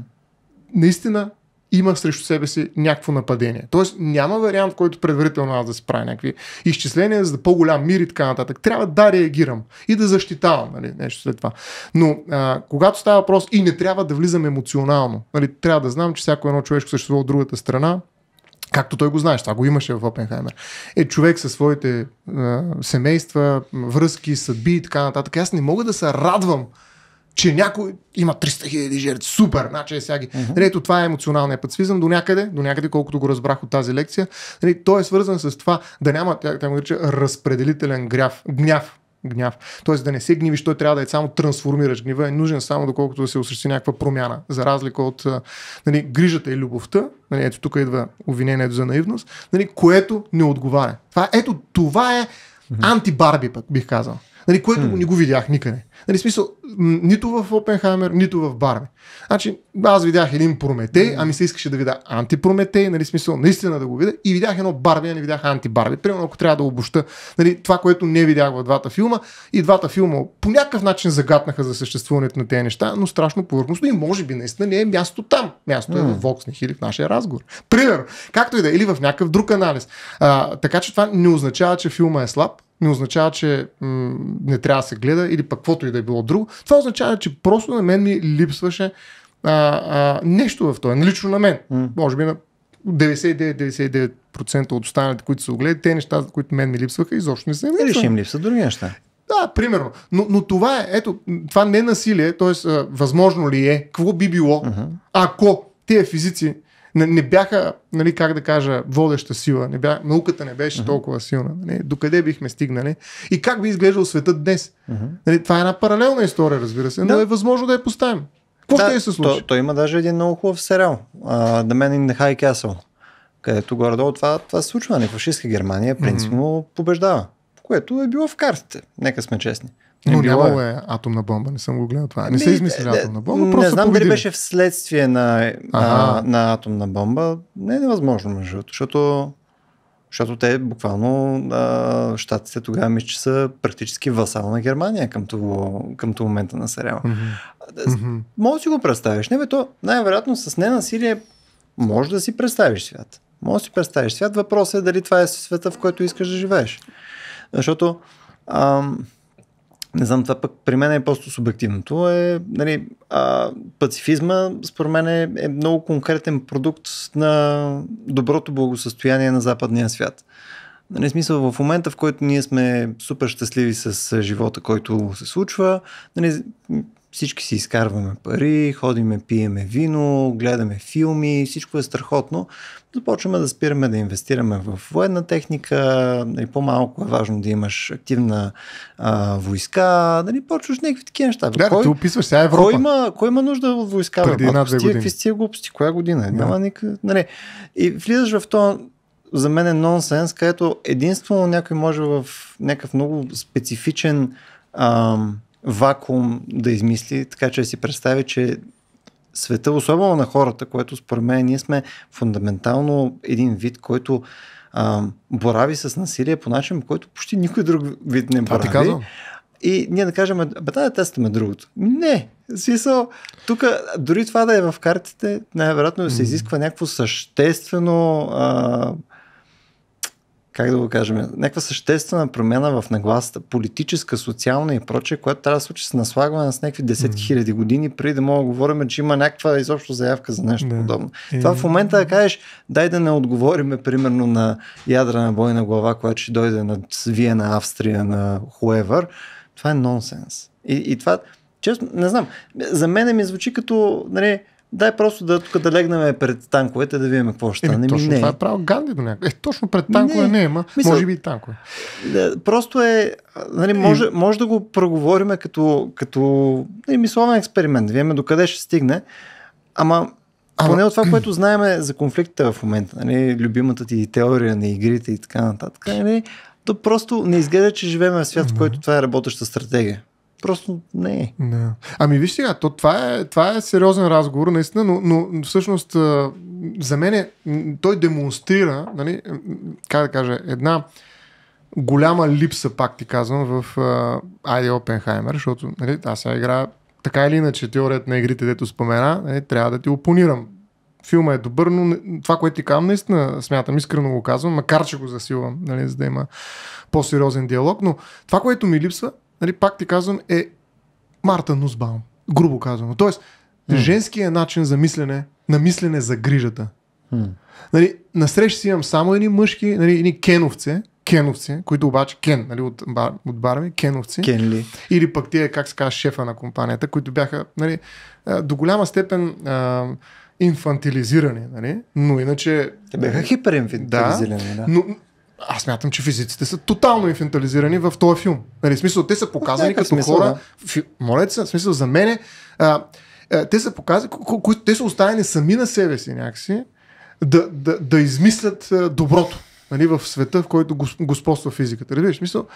наистина има срещу себе си някакво нападение. Тоест няма вариант, който предварително аз да си правя някакви изчисления за да е по-голям мир и така нататък. Трябва да реагирам и да защитавам нали, нещо след това. Но а, когато става въпрос и не трябва да влизам емоционално, нали, трябва да знам, че всяко едно човешко съществува от другата страна както той го знаеш, това го имаше в Опенхаймер. Е човек със своите е, семейства, връзки, съдби и така нататък. Аз не мога да се радвам че някой има 300 хиляди жертви. Супер! Значи е сяги. Uh-huh. Ето нали, това е емоционалният пацифизъм до някъде, до някъде, колкото го разбрах от тази лекция. Нали, той е свързан с това да няма, как да нарича, разпределителен гряв, гняв. Гняв. Тоест да не се гнивиш, той трябва да е само трансформираш. Гнива е нужен само доколкото да се осъществи някаква промяна. За разлика от нали, грижата и любовта, нали, ето тук идва обвинението за наивност, нали, което не отговаря. Това, ето това е антибарби, пък бих казал нали, което hmm. не го видях никъде. Нали, смисъл, нито в Опенхаймер, нито в Барми. Значи, аз видях един Прометей, ами се искаше да видя антипрометей, нали, смисъл, наистина да го видя. И видях едно Барби, а не видях антибарби. Примерно, ако трябва да обоща нали, това, което не видях в двата филма. И двата филма по някакъв начин загатнаха за съществуването на тези неща, но страшно повърхностно и може би наистина не е място там. Място hmm. е в Воксних или в нашия разговор. Примерно, както и да, е, или в някакъв друг анализ. А, така че това не означава, че филма е слаб не означава, че м- не трябва да се гледа или пък каквото и да е било друго. Това означава, че просто на мен ми липсваше а, а, нещо в това. Лично на мен. Mm. Може би на 99-99% от останалите, които са огледат, те неща, които мен ми липсваха, изобщо не са им липсвали. Или ще им липсват други неща. Да, примерно. Но, но това е, ето, това не е насилие, т.е. възможно ли е, какво би било, mm-hmm. ако тези физици не, не бяха, нали, как да кажа, водеща сила. Не бяха, науката не беше uh-huh. толкова силна. Нали, докъде бихме стигнали и как би изглеждал светът днес. Uh-huh. Нали, това е една паралелна история, разбира се, но е възможно да я поставим. Какво да, ще се случи? Той то има даже един много хубав сериал. Да мен Man in the High Castle, където горе-долу това, това се случва. Нали, фашистска Германия принципно mm-hmm. побеждава, което е било в картите. Нека сме честни. Но е, нямало е, е. атомна бомба, не съм го гледал това. Не ами, се измисли е, атомна бомба, не просто Не знам дали беше вследствие на, на, на атомна бомба. Не е невъзможно, между другото, защото, защото те буквално, а, щатите тогава мисля, че са практически васал на Германия към това, към това момента на сериала. Mm-hmm. mm-hmm. Може да си го представиш. Не бе, то най-вероятно с ненасилие може да си представиш свят. Може да си представиш свят. Въпросът е дали това е света, в който искаш да живееш. Защото ам, не знам, това пък при мен е просто субективното. Е, нали, а, пацифизма, според мен, е, е много конкретен продукт на доброто благосъстояние на западния свят. Нали, смисъл, в момента, в който ние сме супер щастливи с живота, който се случва, нали, всички си изкарваме пари, ходиме, пиеме вино, гледаме филми, всичко е страхотно. Започваме да спираме да инвестираме в военна техника, нали, по-малко е важно да имаш активна а, войска, нали, почваш някакви такива неща. Да, кой, ти описваш сега Европа. Кой има, кой има нужда от войска? Преди една, две години. Какви тия глупости? Коя година? Е? Да. Няма никъ... нали. И влизаш в то за мен е нонсенс, където единствено някой може в някакъв много специфичен ам, вакуум да измисли, така че да си представи, че света, особено на хората, което според мен ние сме фундаментално един вид, който а, борави с насилие по начин, по който почти никой друг вид не борави. Това ти и ние да кажем, бе, да, тестваме е другото. Не, смисъл, тук дори това да е в картите, най-вероятно се изисква някакво съществено а, как да го кажем, някаква съществена промяна в нагласата, политическа, социална и прочее, която трябва да случи с наслагване с някакви десетки хиляди години, преди да мога да говорим, че има някаква изобщо заявка за нещо да. подобно. И... Това в момента да кажеш, дай да не отговориме примерно на ядрена бойна глава, която ще дойде на Свия, на Австрия, на Хуевър, това е нонсенс. И, и това, честно, не знам, за мен ми звучи като, нали, Дай просто да, тук да легнем пред танковете, да видим какво ще стане. Ами точно не. това е право Ганди до някакъв. Е, точно пред танкове не, не ма, мисъл, може би и танкове. Да, просто е, нали, може, и... може да го проговориме като, като нали, мисловен експеримент, да видим докъде ще стигне. Ама поне от това, което знаем за конфликта в момента, нали, любимата ти теория на игрите и така нататък, нали, то просто не изгледа, че живеем в свят, в който това е работеща стратегия. Просто не е. Не. Ами виж сега, то, това, е, това е сериозен разговор, наистина, но, но всъщност за мен е, той демонстрира, нали, как да кажа, една голяма липса, пак ти казвам, в Айди Опенхаймер, защото нали, аз сега игра така или иначе теорията на игрите, дето спомена, нали, трябва да ти опонирам. Филма е добър, но това, което ти казвам, наистина смятам, искрено го казвам, макар че го засилвам, нали, за да има по-сериозен диалог, но това, което ми липсва, нали, пак ти казвам, е Марта Нусбаум, грубо казвам. Тоест, mm. женският е начин за мислене, на мислене за грижата. Mm. Нали, насреща си имам само едни мъжки, нали, едни кеновце, кеновци, които обаче кен, нали, от, бар, от барми, кеновци. Кенли. Или пък тия, как се казва, шефа на компанията, които бяха нали, до голяма степен а, инфантилизирани, нали? но иначе... Те бяха хиперинфантилизирани, да. да. Но, аз мятам, че физиците са тотално инфентализирани в този филм. Нали, смисъл, те са показани е, като смисъл, хора. Да. Фи, моля се, смисъл за мене. А, а, те са показани, които те са оставени сами на себе си някакси да, да, да измислят доброто нали, в света, в който господства физиката. Разбираш, смисъл,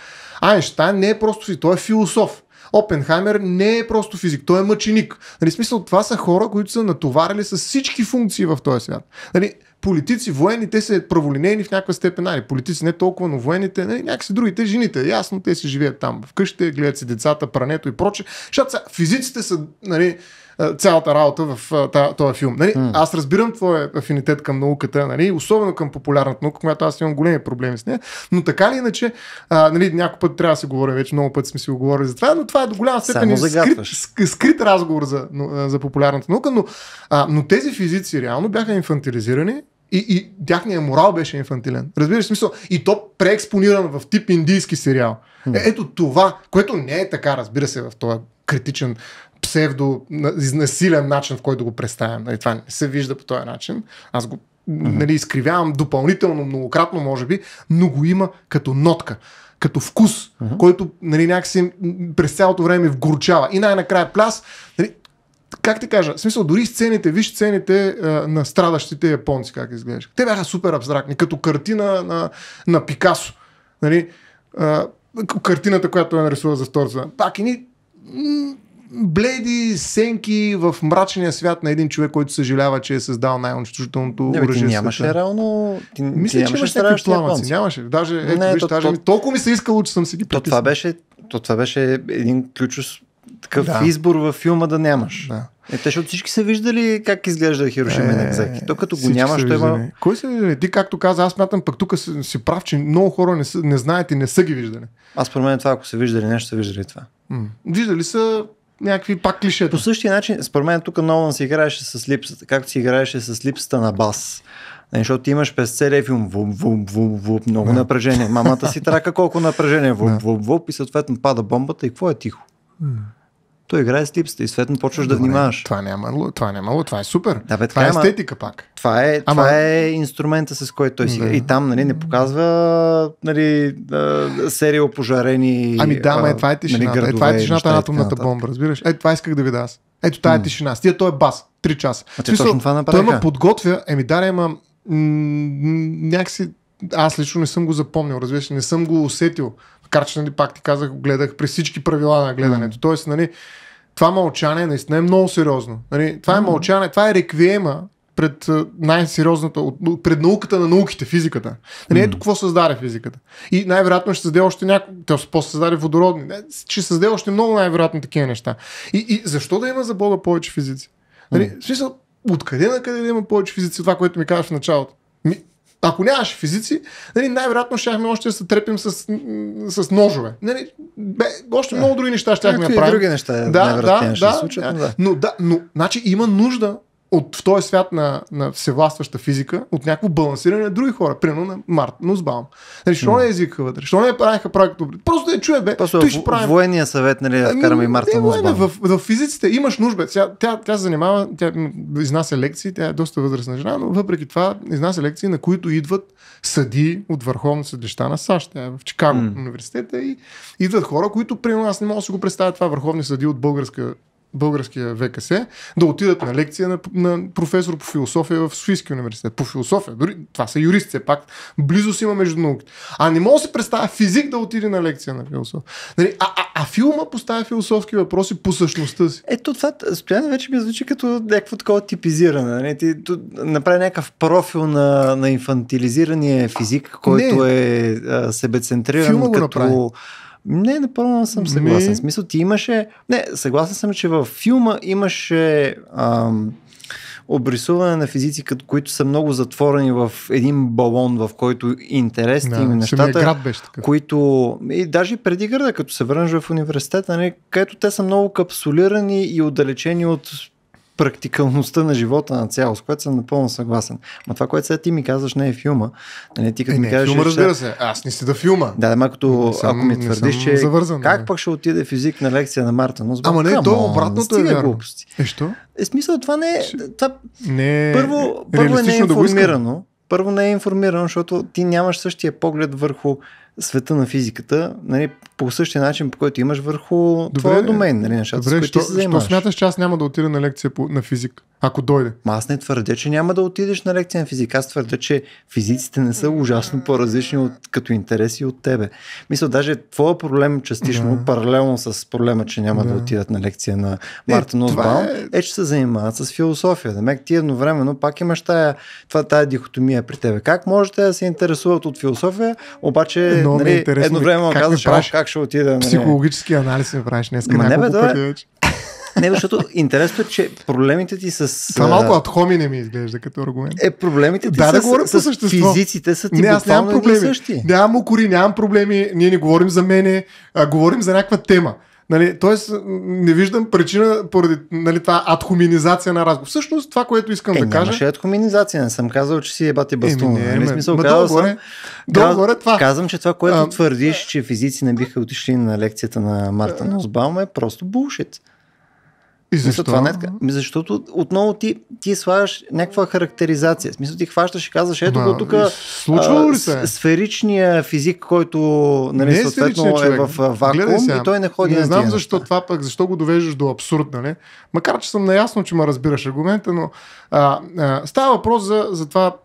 Айнштайн не е просто си, той е философ. Опенхаймер не е просто физик, той е мъченик. Нали, смисъл, това са хора, които са натоварили с всички функции в този свят. Нали, политици, военни, те са праволинейни в някаква степен. Нали, политици не толкова, но военните, нали, някакси другите, жените, ясно, те си живеят там. в къщите, гледат си децата, прането и проче. Защото физиците са, нали, е, цялата работа в е, този филм. Нали? Mm. Аз разбирам твоя афинитет към науката, нали? особено към популярната наука, която аз имам големи проблеми с нея, но така ли иначе, нали, някой път трябва да се говори, вече много пъти сме си говорили за това, но това е до голяма степен е скрит, скрит разговор за, за популярната наука, но, а, но тези физици реално бяха инфантилизирани и, и тяхният морал беше инфантилен. Разбираш смисъл? И то преекспониран в тип индийски сериал. Е, ето това, което не е така, разбира се, в този критичен псевдо, насилен начин, в който да го представям. Нали, това не се вижда по този начин. Аз го нали, изкривявам допълнително, многократно, може би, но го има като нотка като вкус, uh-huh. който нали, някакси през цялото време вгорчава. И най-накрая пляс, нали, как ти кажа, в смисъл, дори сцените, виж сцените а, на страдащите японци, как изглеждаш. Те бяха супер абстрактни, като картина на, на Пикасо. Нали, а, картината, която е нарисува за Сторца. Пак и ни бледи сенки в мрачния свят на един човек, който съжалява, че е създал най-унищожителното оръжие. Ти нямаше реално. Ти, Мисля, ти че имаш някакви пламъци. Нямаше. Даже, ето, не, виж, то, даже то, толкова ми се искало, че съм си ги приписал. То това беше, то това беше един ключов такъв да. избор във филма да нямаш. Да. Е, те, защото всички са виждали как изглежда Хирошима е, Нагазаки. То като го нямаш, той има... Кой са виждали? Ти както каза, аз мятам пък тук си, прав, че много хора не, са, не знаят и не са ги виждали. Аз по мен това, ако са виждали нещо, са виждали това. М. Виждали са някакви пак клишета. По същия начин, според мен тук Нолан си играеше с липсата, както си играеше с липсата на бас. Не, нали, защото ти имаш през целия филм вуп, вуп, вуп, вуп, много да. напрежение. Мамата си трака колко напрежение, вуп, да. вуп, вуп, и съответно пада бомбата и какво е тихо? той играе с липсата и светно почваш Добре, да внимаваш. Това няма, това няма, това е супер. Да, бе, това, това е естетика пак. Това е, Ама... е инструмента, с който той си да. И там нали, не показва нали, да, серия опожарени. Ами да, ама е, това е тишина, Нали, градове, е, това е тишината на атомната бомба, разбираш. Е, това исках да ви да аз. Ето тая е тишина. Стига той е бас. Три часа. А Смисъл, точно това направиха. Той ме подготвя, еми да, ма, м- някакси аз лично не съм го запомнил, разбираш, не съм го усетил. Макар че, нали, пак ти казах, гледах при всички правила на гледането. Mm-hmm. Тоест, нали, това мълчание наистина е много сериозно. Нали, това е мълчане, това е реквиема пред най-сериозната, пред науката на науките, физиката. Нали, ето какво създаде физиката. И най-вероятно ще създаде още някои, т.е. после създаде водородни, ще създаде още много най-вероятно такива неща. И, и защо да има за Бога повече физици? Нали, в смисъл, откъде на къде да има повече физици, това, което ми казваш в началото. Ако нямаше физици, нали, най-вероятно щяхме още да се трепим с, с ножове. Нали, бе, още много други неща щяхме да правим. други неща да, да, да, да, случат, да. Но, да, но значи има нужда от, в този свят на, на всевластваща физика, от някакво балансиране на други хора, примерно на Март Нусбаум. Нали, що mm. не е езика вътре? Що не правиха проект добре? Просто да е чуе, бе. Просто той в, ще правим... военния съвет, нали, да ами, караме и Марта Нусбаум. В, в, физиците имаш нужда. Тя, тя, тя се занимава, тя изнася лекции, тя е доста възрастна жена, но въпреки това изнася лекции, на които идват съди от Върховно съдеща на САЩ. Тя е в Чикаго mm. университета и идват хора, които, примерно, аз не мога да си го представя това върховни съди от българска българския ВКС, да отидат на лекция на, на професор по философия в Софийския университет. По философия, дори това са юристи, все пак близост има между науките. А не мога да се представя физик да отиде на лекция на философ. Нали, а, а, а филма поставя философски въпроси по същността си. Ето това, стояне вече ми звучи като някакво такова типизиране. Нали? Ти направи някакъв профил на, на инфантилизирания физик, който не. е а, себецентриран Филма като... направи не, напълно съм съгласен. Ми... Смисъл, ти имаше... Не, съгласен съм, че във филма имаше ам, обрисуване на физици, които са много затворени в един балон, в който интерес да, им нещата, град беше така. които... И даже преди града, като се върнеш в университета, нали, където те са много капсулирани и отдалечени от практикалността на живота на цяло, с което съм напълно съгласен. Ма това, което сега ти ми казваш, не е филма. Не, нали, ти като е, ми не, е кажеш, филма, разбира се. Аз не си да филма. Да, ма като, съм, ако ми твърдиш, че завързан, как пък ще отиде физик на лекция на Марта сбор, Ама не, то обратното е вярно. Глупости. Е, що? Е, смисъл, това не е... Това... Не, е първо, първо е неинформирано. Да първо не е информирано, защото ти нямаш същия поглед върху света на физиката. Нали, по същия начин, по който имаш върху добре, твоя домен, нали, нещата, добре, с които що, ти се занимаваш. Що смяташ, че аз няма да отида на лекция по, на физик, ако дойде? Ма аз не твърдя, че няма да отидеш на лекция на физик. Аз твърдя, че физиците не са ужасно по-различни от, като интереси от тебе. Мисля, даже твоя проблем частично, да. паралелно с проблема, че няма да, да отидат на лекция на е, Мартин Озбал, е... е, че се занимават с философия. мек, ти едновременно пак имаш тая, това, тая дихотомия при тебе. Как можете да се интересуват от философия, обаче Но, е нали, едновременно казваш, как, как ще отида. Нали? Психологически анализ ми правиш днес. Не, е- не, бе, да. Не, защото интересното е, че проблемите ти с... Това малко от хоми не ми изглежда като аргумент. Е, проблемите ти да, с, да говорим с, с физиците са ти не, аз нямам проблеми. Същи. Нямам укори, нямам проблеми, ние не говорим за мене, а говорим за някаква тема. Нали, тоест, не виждам причина поради нали, това адхуминизация на разговор. Всъщност, това, което искам е, да кажа. Нямаше адхуминизация, не съм казал, че си ебати бастун. Е, не, нали, смисъл, казал долу съм, долу това. Казвам, че това, което а, твърдиш, че физици не биха отишли на лекцията на Марта Носбаум е просто булшит. И защо? Мисля, това не е така. Защото отново ти, ти е слагаш някаква характеризация. Смисъл ти хващаш и казваш, ето го тук сферичния физик, който нали, не е съответно е в вакуум сега, и той не ходи не на знам защо това пък, защо го довеждаш до абсурд, нали? Макар, че съм наясно, че ме разбираш аргумента, но а, а, става въпрос за, за това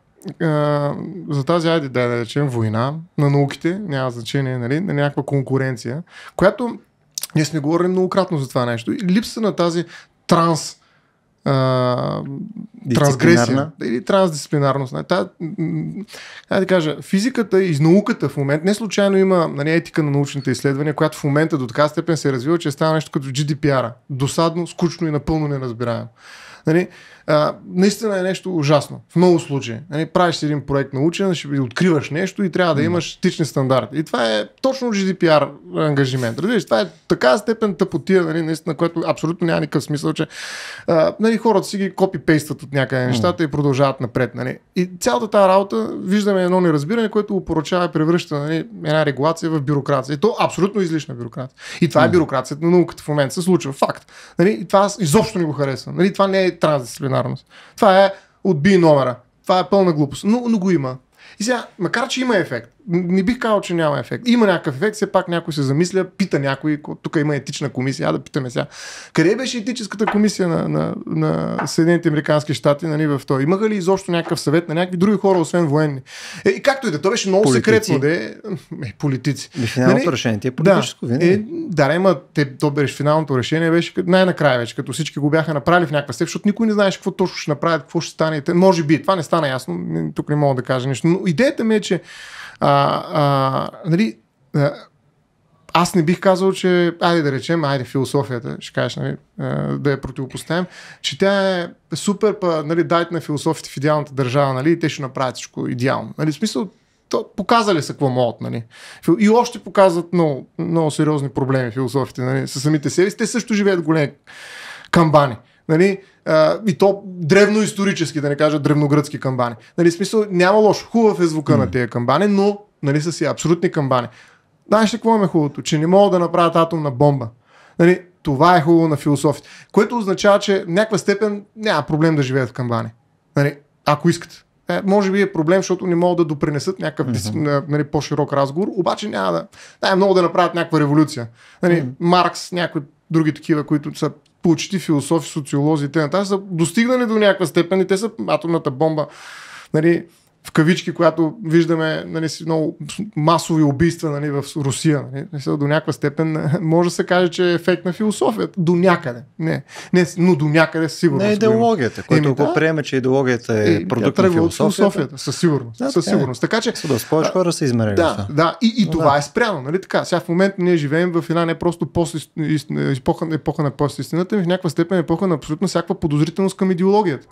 за тази, айде да речем, война на науките, няма значение, нали, на някаква конкуренция, която ние сме говорили многократно за това нещо. И липса на тази транс а, трансгресия или трансдисциплинарност. Та, да кажа, физиката и науката в момент, не случайно има нали, етика на научните изследвания, която в момента до така степен се е развива, че е става нещо като GDPR. Досадно, скучно и напълно неразбираемо. Нали, а, наистина е нещо ужасно. В много случаи. Нали, правиш си един проект на учене, ще откриваш нещо и трябва да имаш етични стандарти. И това е точно GDPR ангажимент. Разбираш, това е така степен тъпотия, нали, наистина, което абсолютно няма никакъв смисъл, че а, нали, хората си ги копипействат от някъде нещата и продължават напред. Нали. И цялата тази работа виждаме едно неразбиране, което упоръчава и превръща нали, една регулация в бюрокрация. И то абсолютно излишна бюрокрация. И това е бюрокрацията на науката в момента се случва. Факт. Нали, и това изобщо не го харесвам. Нали, това не е трансдисциплинарно популярност. Това е отби номера. Това е пълна глупост, но, но го има. И сега, макар че има ефект, не бих казал, че няма ефект. Има някакъв ефект, все пак някой се замисля, пита някой, тук има етична комисия, а да питаме сега. Къде беше етическата комисия на, на, на Съединените Американски щати нали, в това? Имаха ли изобщо някакъв съвет на някакви други хора, освен военни? Е, и както и да, то беше много политици. секретно, да е, политици. И финалното нали, решение ти е политическо, да, винаги. Е, да, има, те, то беше финалното решение, беше най-накрая вече, като всички го бяха направили в някаква степен, защото никой не знаеше какво точно ще направят, какво ще стане. Може би, това не стана ясно, тук не мога да кажа нищо. Но идеята ми е, че а, а, нали, а, аз не бих казал, че, айде да речем, айде философията, ще кажеш, нали, да я противопоставим, че тя е супер, па, нали, дайте на философите в идеалната държава, нали, и те ще направят всичко идеално. Нали, в смисъл, то, показали са какво могат, нали. И още показват много, много сериозни проблеми философите, нали, със самите себе си. Те също живеят големи камбани. Нали, а, и то древноисторически, да не кажа древногръцки камбани. Нали, смисъл, няма лошо. Хубав е звука mm. на тези камбани, но нали, са си абсолютни камбани. Знаеш ли какво е хубавото? Че не могат да направят атомна бомба. Нали, това е хубаво на философията. Което означава, че в някаква степен няма проблем да живеят в камбани. Нали, ако искат. Е, може би е проблем, защото не могат да допринесат някакъв mm-hmm. нали, по-широк разговор, обаче няма да. Най-много да направят някаква революция. Нали, mm-hmm. Маркс, някои други такива, които са почти философи, социолози и т.н. са достигнали до някаква степен и те са атомната бомба. Нали, в кавички, която виждаме нали, си много масови убийства нали, в Русия. Нали, до някаква степен може да се каже, че е ефект на философията. До някъде. Не, не но до някъде сигурно. Не идеологията, което да, го приеме, че идеологията е, е продукт на философията. философията. Със сигурност. Да, със е. сигурност. Е. Така че. Да, повече хора се Да, да, и, и това да. е спряно. Нали, така. Сега в момента ние живеем в една не просто епоха, епоха на постистината, в някаква степен епоха на абсолютно всякаква подозрителност към идеологията.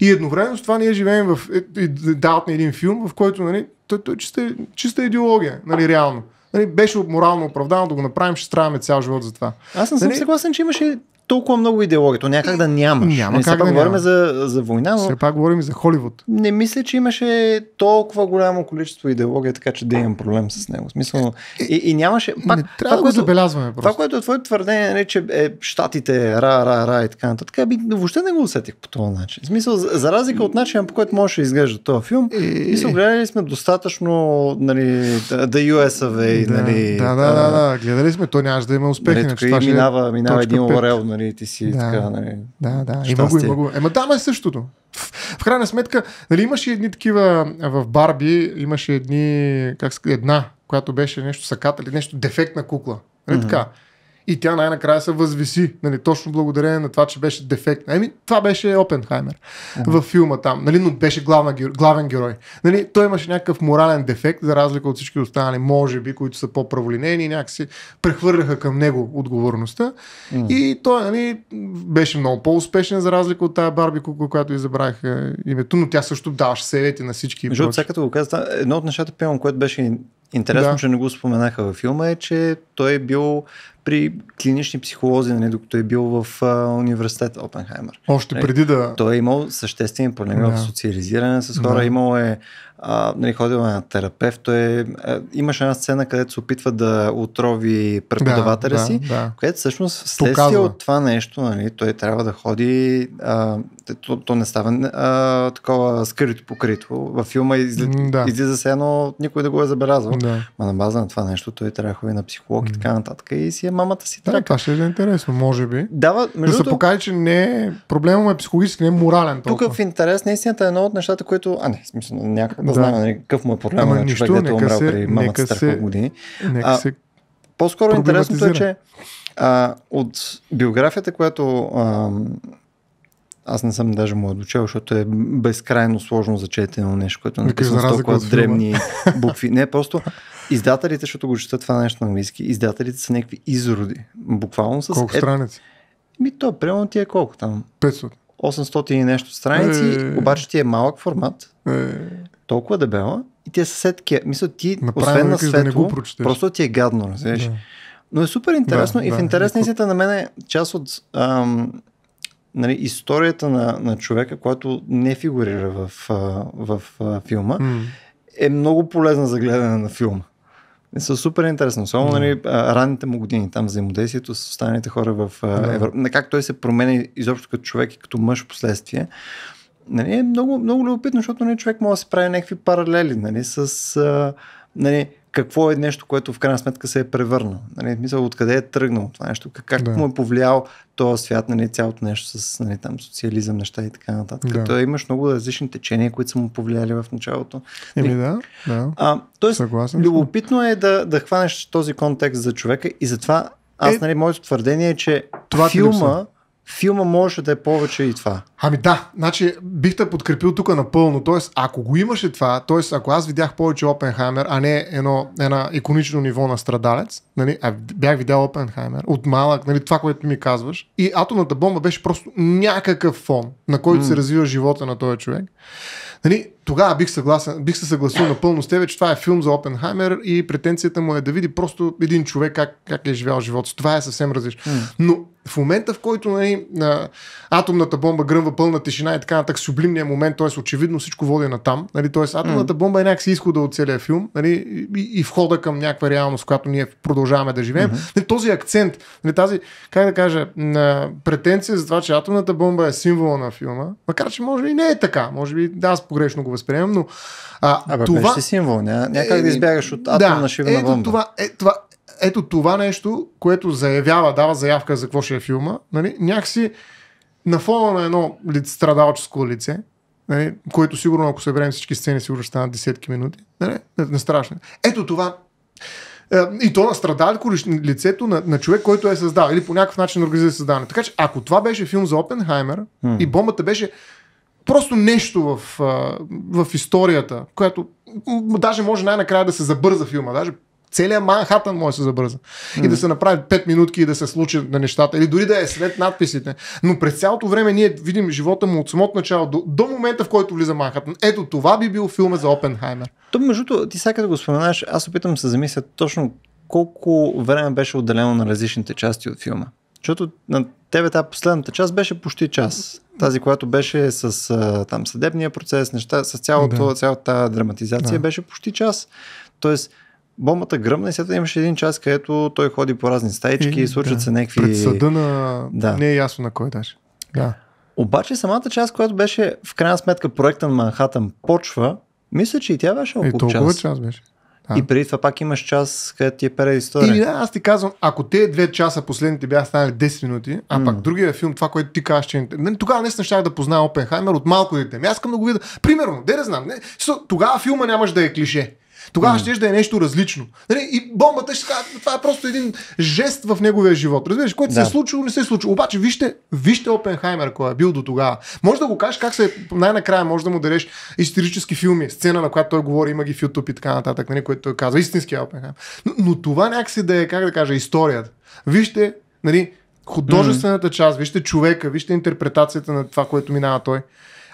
И едновременно с това ние живеем в... Е, е, дават на един филм, в който нали, той, той чиста, чиста идеология, нали, реално. Нали, беше морално оправдано да го направим, ще страдаме цял живот за това. Аз не съм нали... съгласен, че имаше толкова много идеология. То някак да нямаш. Няма не, как да говорим няма. За, за война, но... Все пак говорим за Холивуд. Не мисля, че имаше толкова голямо количество идеология, така че да имам проблем с него. Смисъл, е, и, и нямаше... Пак, не трябва това, да което, забелязваме просто. Това, което е твоето твърдение, не, нали, че е, щатите, ра, ра, ра и така нататък, би, въобще не го усетих по този начин. смисъл, за, разлика от начина, по който можеше да изглежда този филм, е, и... мисъл, гледали сме достатъчно нали, The US of A, нали, да, да, да, да, гледали сме, то нямаше да има успех. Нали, тук това е минава, минава един орел, нали, нали, ти си да, така, нали, Да, да, щастие. има го, има го. Ема там е същото. В крайна сметка, нали, имаше едни такива в Барби, имаше едни, как, ска, една, която беше нещо сакат или нещо дефектна кукла. Нали, mm-hmm. така и тя най-накрая се възвиси нали, точно благодарение на това, че беше дефект. Еми, това беше Опенхаймер в филма там, нали, но беше главна, главен герой. Нали, той имаше някакъв морален дефект, за разлика от всички останали, може би, които са по-праволинейни и някакси прехвърляха към него отговорността. Uh-huh. И той нали, беше много по-успешен, за разлика от тая Барби която и забравих името, но тя също даваше съвети на всички. Между сега като го каза, едно от нещата, което беше Интересно, да. че не го споменаха във филма е, че той е бил при клинични психолози, нали, докато е бил в а, университета Опенхаймер. Още нали, преди да. Той е имал съществени проблеми yeah. в социализиране с хора, yeah. имал е а, нали, ходила на терапевт, той е, а, имаше една сцена, където се опитва да отрови преподавателя да, си, да, да. което всъщност следствие от това нещо, нали, той трябва да ходи, а, то, то не става а, такова скрито покрито. Във филма изли, да. излиза се едно, никой да го е забелязвал. Да. Ма на база на това нещо той трябва да ходи на психолог и така нататък и си е мамата си така. Да, това ще е интересно, може би. Дава, между да се покаже, че не е, проблема е психологически, не е морален. Тук в интерес наистина, е едно от нещата, което... А, не, смисъл, някакво да, знам нали, какъв му е проблема на нали, човек, дето е умрял при мамата с години. Нека а, се по-скоро интересното е, че а, от биографията, която а, аз не съм даже му е отучил, защото е безкрайно сложно за четене нещо, което е написано с толкова древни букви. Не, просто издателите, защото го чета това нещо на английски, издателите са някакви изроди. Буквално с... Колко е... страници? Ми то, прямо ти е колко там? 500. 800 и нещо страници, е... обаче ти е малък формат. Е толкова дебела и тия съседки, мисля, ти, Направим освен е, на светло, да не го просто ти е гадно, разбираш. Да. Но е супер интересно да, и в да, в на истината на мен е част от ам, нали, историята на, на човека, който не фигурира в, а, в, а, филма, м-м. е много полезна за гледане на филма. Е, са супер интересно. Особено mm. нали, ранните му години, там взаимодействието с останалите хора в Европа, как той се променя изобщо като човек и като мъж в последствие нали, е много, много любопитно, защото нали, човек може да се прави някакви паралели нали, с а, нали, какво е нещо, което в крайна сметка се е превърнало. Нали, мисъл, откъде е тръгнало това нещо, как, как да. му е повлиял този свят, нали, цялото нещо с нали, там, социализъм, неща и така нататък. Да. Като имаш много различни течения, които са му повлияли в началото. Еми нали, да, да. А, тоест, Съгласен любопитно е да, да хванеш този контекст за човека и затова аз, е, нали, моето твърдение е, че това е филма... Липсва филма можеше да е повече и това. Ами да, значи бих те подкрепил тук напълно. Тоест, ако го имаше това, т.е. ако аз видях повече Опенхаймер, а не едно, едно иконично ниво на страдалец, нали, а бях видял Опенхаймер от малък, нали, това, което ми казваш, и атомната бомба беше просто някакъв фон, на който mm. се развива живота на този човек. Нали, тогава бих, съгласен, бих се съгласил напълно с теб, че това е филм за Опенхаймер и претенцията му е да види просто един човек как, как е живял живота. Това е съвсем различно. Mm. Но в момента, в който нали, а, атомната бомба гръмва пълна тишина и така нататък, сублимния момент, т.е. очевидно всичко води на там. Нали, т.е. атомната mm. бомба е някакси изхода от целия филм нали, и, и входа към някаква реалност, която ние продължаваме да живеем. Mm-hmm. Нали, този акцент, нали, тази, как да кажа, на претенция за това, че атомната бомба е символа на филма, макар че може би не е така, може би да, аз погрешно го възприемам, но... А, Абе, това... беше символ, ня? някак да е, е, избягаш от атомна да, на шивна Ето това, е, това, ето това нещо, което заявява, дава заявка за какво ще е филма, нали? някакси на фона на едно страдалческо лице, нали? което сигурно, ако съберем всички сцени, сигурно ще станат десетки минути. Нали? Не страшно. Ето това е, и то на страдалко лицето на, на човек, който е създал или по някакъв начин организира създаване. Така че ако това беше филм за Опенхаймер mm. и бомбата беше просто нещо в, в историята, което даже може най-накрая да се забърза филма, даже целият Манхатън може да се забърза. Mm-hmm. И да се направи 5 минутки и да се случи на нещата. Или дори да е след надписите. Но през цялото време ние видим живота му от самото начало до, до момента, в който влиза Манхатън. Ето това би бил филма за Опенхаймер. То, между другото, ти сега като го споменаваш, аз опитам се замисля точно колко време беше отделено на различните части от филма. Защото на тебе тази последната част беше почти час. Тази, която беше с а, там съдебния процес, неща, с цялото, да. цялата драматизация да. беше почти час. Тоест, бомбата гръмна и след това имаше един час, където той ходи по разни стаички и, и случват да. се някакви... Пред съда на... Да. Не е ясно на кой даже. Да. Обаче самата част, която беше в крайна сметка проекта на Манхатън почва, мисля, че и тя беше около и е, толкова час беше. А? И преди това пак имаш час, където ти е пере история. И, да, аз ти казвам, ако те две часа последните бяха станали 10 минути, а mm. пак другия филм, това, което ти казваш, че... Нали, тогава не ще да позная Опенхаймер от малко дете. Ами аз искам да го видя. Примерно, де да знам. Не, тогава филма нямаш да е клише. Тогава mm. ще да е нещо различно. Нали? И бомбата ще каже, това е просто един жест в неговия живот. Разбираш, което да. се е случило, не се е случило. Обаче, вижте, вижте Опенхаймер, кой е бил до тогава. Може да го кажеш как се. Е- най-накрая може да му дадеш исторически филми, сцена, на която той говори, има ги в YouTube и така нататък, нали? което той казва. Истинския е Опенхаймер. Но, но това някакси да е, как да кажа, историята. Вижте, нали, художествената mm част, вижте човека, вижте интерпретацията на това, което минава той.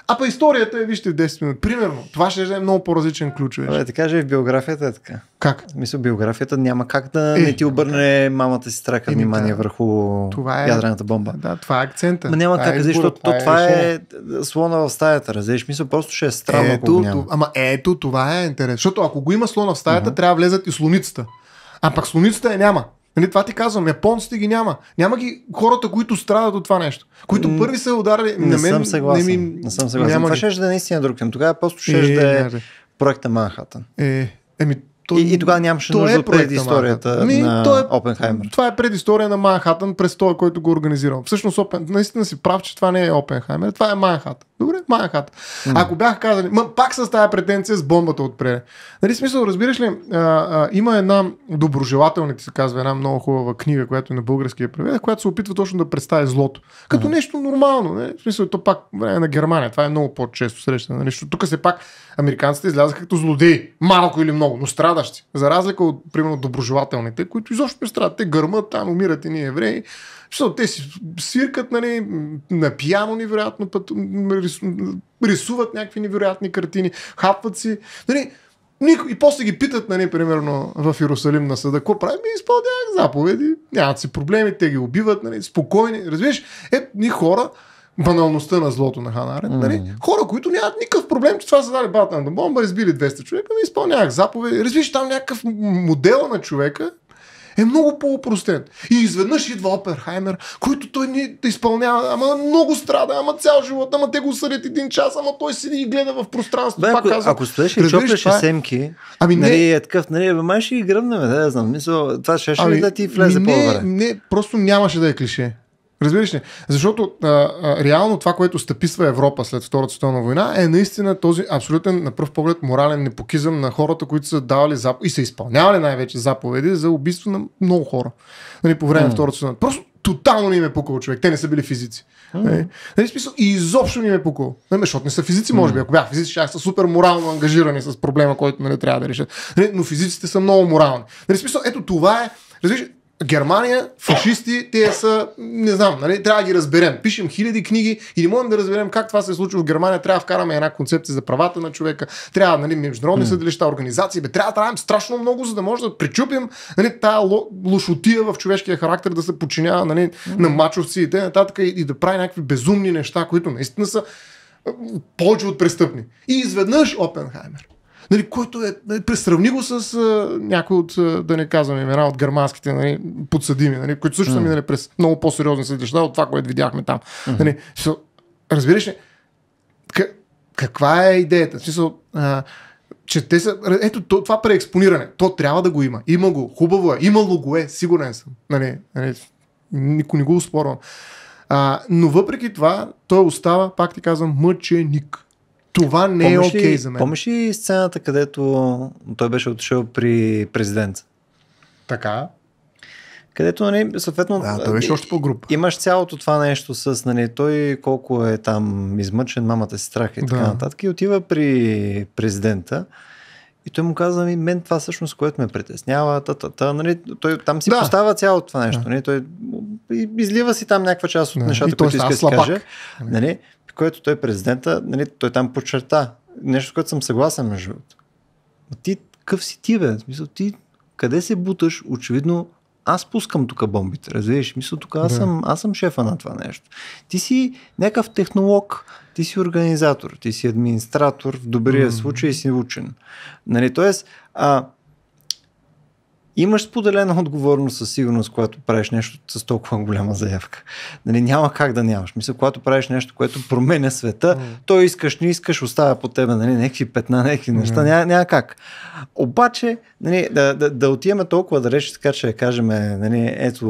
А па историята е, вижте, в 10 минути. Примерно, това ще е много по-различен ключ. Да, ти кажа в биографията е така. Как? Мисля, биографията няма как да е, не ти обърне мамата си страка е, внимание да. върху това е, ядрената бомба. Да, това е акцента. Ма няма това е как, е защото това, това е, е слона в стаята, разбираш? Мисля, просто ще е странно. Ето, няма. Ама ето, това е интересно. Защото ако го има слона в стаята, uh-huh. трябва да влезат и слоницата. А пък слоницата я няма. Нали, това ти казвам, японците ги няма. Няма ги хората, които страдат от това нещо. Които mm, първи са ударили. Не, мен, съм съгласен. Не, ми, не съм съгласен. Няма това ще да е наистина друг към Тогава просто ще е, да е проекта Манхатън. Е, еми, то, и, и тогава нямаше той нужда е предисторията ми, на то е, Опенхаймер. Това е предистория на Манхатън през този, който го е организирам. Всъщност, Опен, наистина си прав, че това не е Опенхаймер, това е Манхатън. Добре, Мая хата. Mm. Ако бях казали, ма, пак с тази претенция с бомбата отпреде. Нали, смисъл, разбираш ли, а, а, има една доброжелателните, се казва, една много хубава книга, която е на българския превед, която се опитва точно да представи злото. Като mm. нещо нормално. Не? В смисъл, то пак време е на Германия. Това е много по-често срещано. Нали? Нещо. Тук се пак американците излязаха като злодеи. Малко или много, но страдащи. За разлика от, примерно, доброжелателните, които изобщо не страдат. Те гърмат, там умират и ние евреи защото те си свиркат, нали, на пияно невероятно път, рисуват някакви невероятни картини, хапват си. Нали, и после ги питат, нали, примерно в Иерусалим на съда, какво правим? изпълнявах заповеди, нямат си проблеми, те ги убиват, нали, спокойни. Разбираш, е, ни хора, баналността на злото на нали, Mm. hmm Хора, които нямат никакъв проблем, че това са дали на бомба, избили 200 човека, ми изпълнявах заповеди. Разбираш, там някакъв модел на човека, е много по-опростен. И изведнъж идва Оперхаймер, който той не да изпълнява, ама много страда, ама цял живот, ама те го съдят един час, ама той седи и гледа в пространството. ако, казва, ако стоеше и чопеше е- семки, ами нали, не, е такъв, нали, бе, май ще ги гръмнем, да, знам, мисъл, това ще, ще ами, да ти влезе ами, по-добре. Не, не, просто нямаше да е клише. Разбираш ли? Защото а, а, реално това, което стъписва Европа след Втората световна война е наистина този абсолютен на пръв поглед морален непокизъм на хората, които са давали зап... и са изпълнявали най-вече заповеди за убийство на много хора нали, по време на Втората световна. Просто тотално не им е пукал човек. Те не са били физици. Mm. Нали, нали смисъл, и изобщо не им е пукал. Нали, защото не са физици, може би. Ако бях физици, ще са супер морално ангажирани с проблема, който нали, трябва да решат. Нали, но физиците са много морални. Нали, смисъл, ето това е. Разбираш, Германия, фашисти, те са, не знам, нали, трябва да ги разберем. Пишем хиляди книги и не можем да разберем как това се е случило в Германия. Трябва да вкараме една концепция за правата на човека, трябва нали, международни съдилища, организации, бе, трябва да правим страшно много, за да може да причупим нали, тая лошотия в човешкия характер, да се подчинява нали, на мачовци и т.н. И, и да прави някакви безумни неща, които наистина са повече от престъпни. И изведнъж Опенхаймер Нали, който е, нали, пресравни го с а, някой от, да не казвам имена, от германските нали, подсъдими, нали, които също mm. са минали през много по-сериозни съдища от това, което видяхме там. Mm-hmm. Нали, so, разбираш ли, к- каква е идеята? В а, че те са, ето това преекспониране, то трябва да го има. Има го, хубаво е, имало го е, сигурен съм. Нали, нали, никой не го успорвам. А, но въпреки това, той остава, пак ти казвам, мъченик. Това не е окей okay за мен. Помниш ли сцената, където той беше отишъл при президент? Така. Където, нали, съответно, да, той беше още по-груп. имаш цялото това нещо с, нали, той колко е там измъчен, мамата си страх и да. така нататък. И отива при президента. И той му каза, ми, мен това всъщност, което ме притеснява, та, та, та, нали, той там си да. поставя цялото това нещо. Да. Нали, той излива си там някаква част от да. нещата, които иска да си каже. Нали, което той е президента, нали, той там подчерта. Нещо, което съм съгласен между другото. Ти къв си ти, бе? Смисъл, ти къде се буташ? Очевидно, аз пускам тук бомбите, разбираш? Мисля, тук аз, да. съм, аз съм шефа на това нещо. Ти си някакъв технолог, ти си организатор, ти си администратор, в добрия mm. случай си учен. Нали, тоест, а, имаш споделена отговорност със сигурност, когато правиш нещо с толкова голяма заявка. Нали, няма как да нямаш. Мисля, когато правиш нещо, което променя света, mm. то искаш, не искаш, оставя по тебе нали, някакви петна, някакви неща, mm. няма, няма как. Обаче, нали, да, да, да отиваме толкова да така че кажем, нали, ето,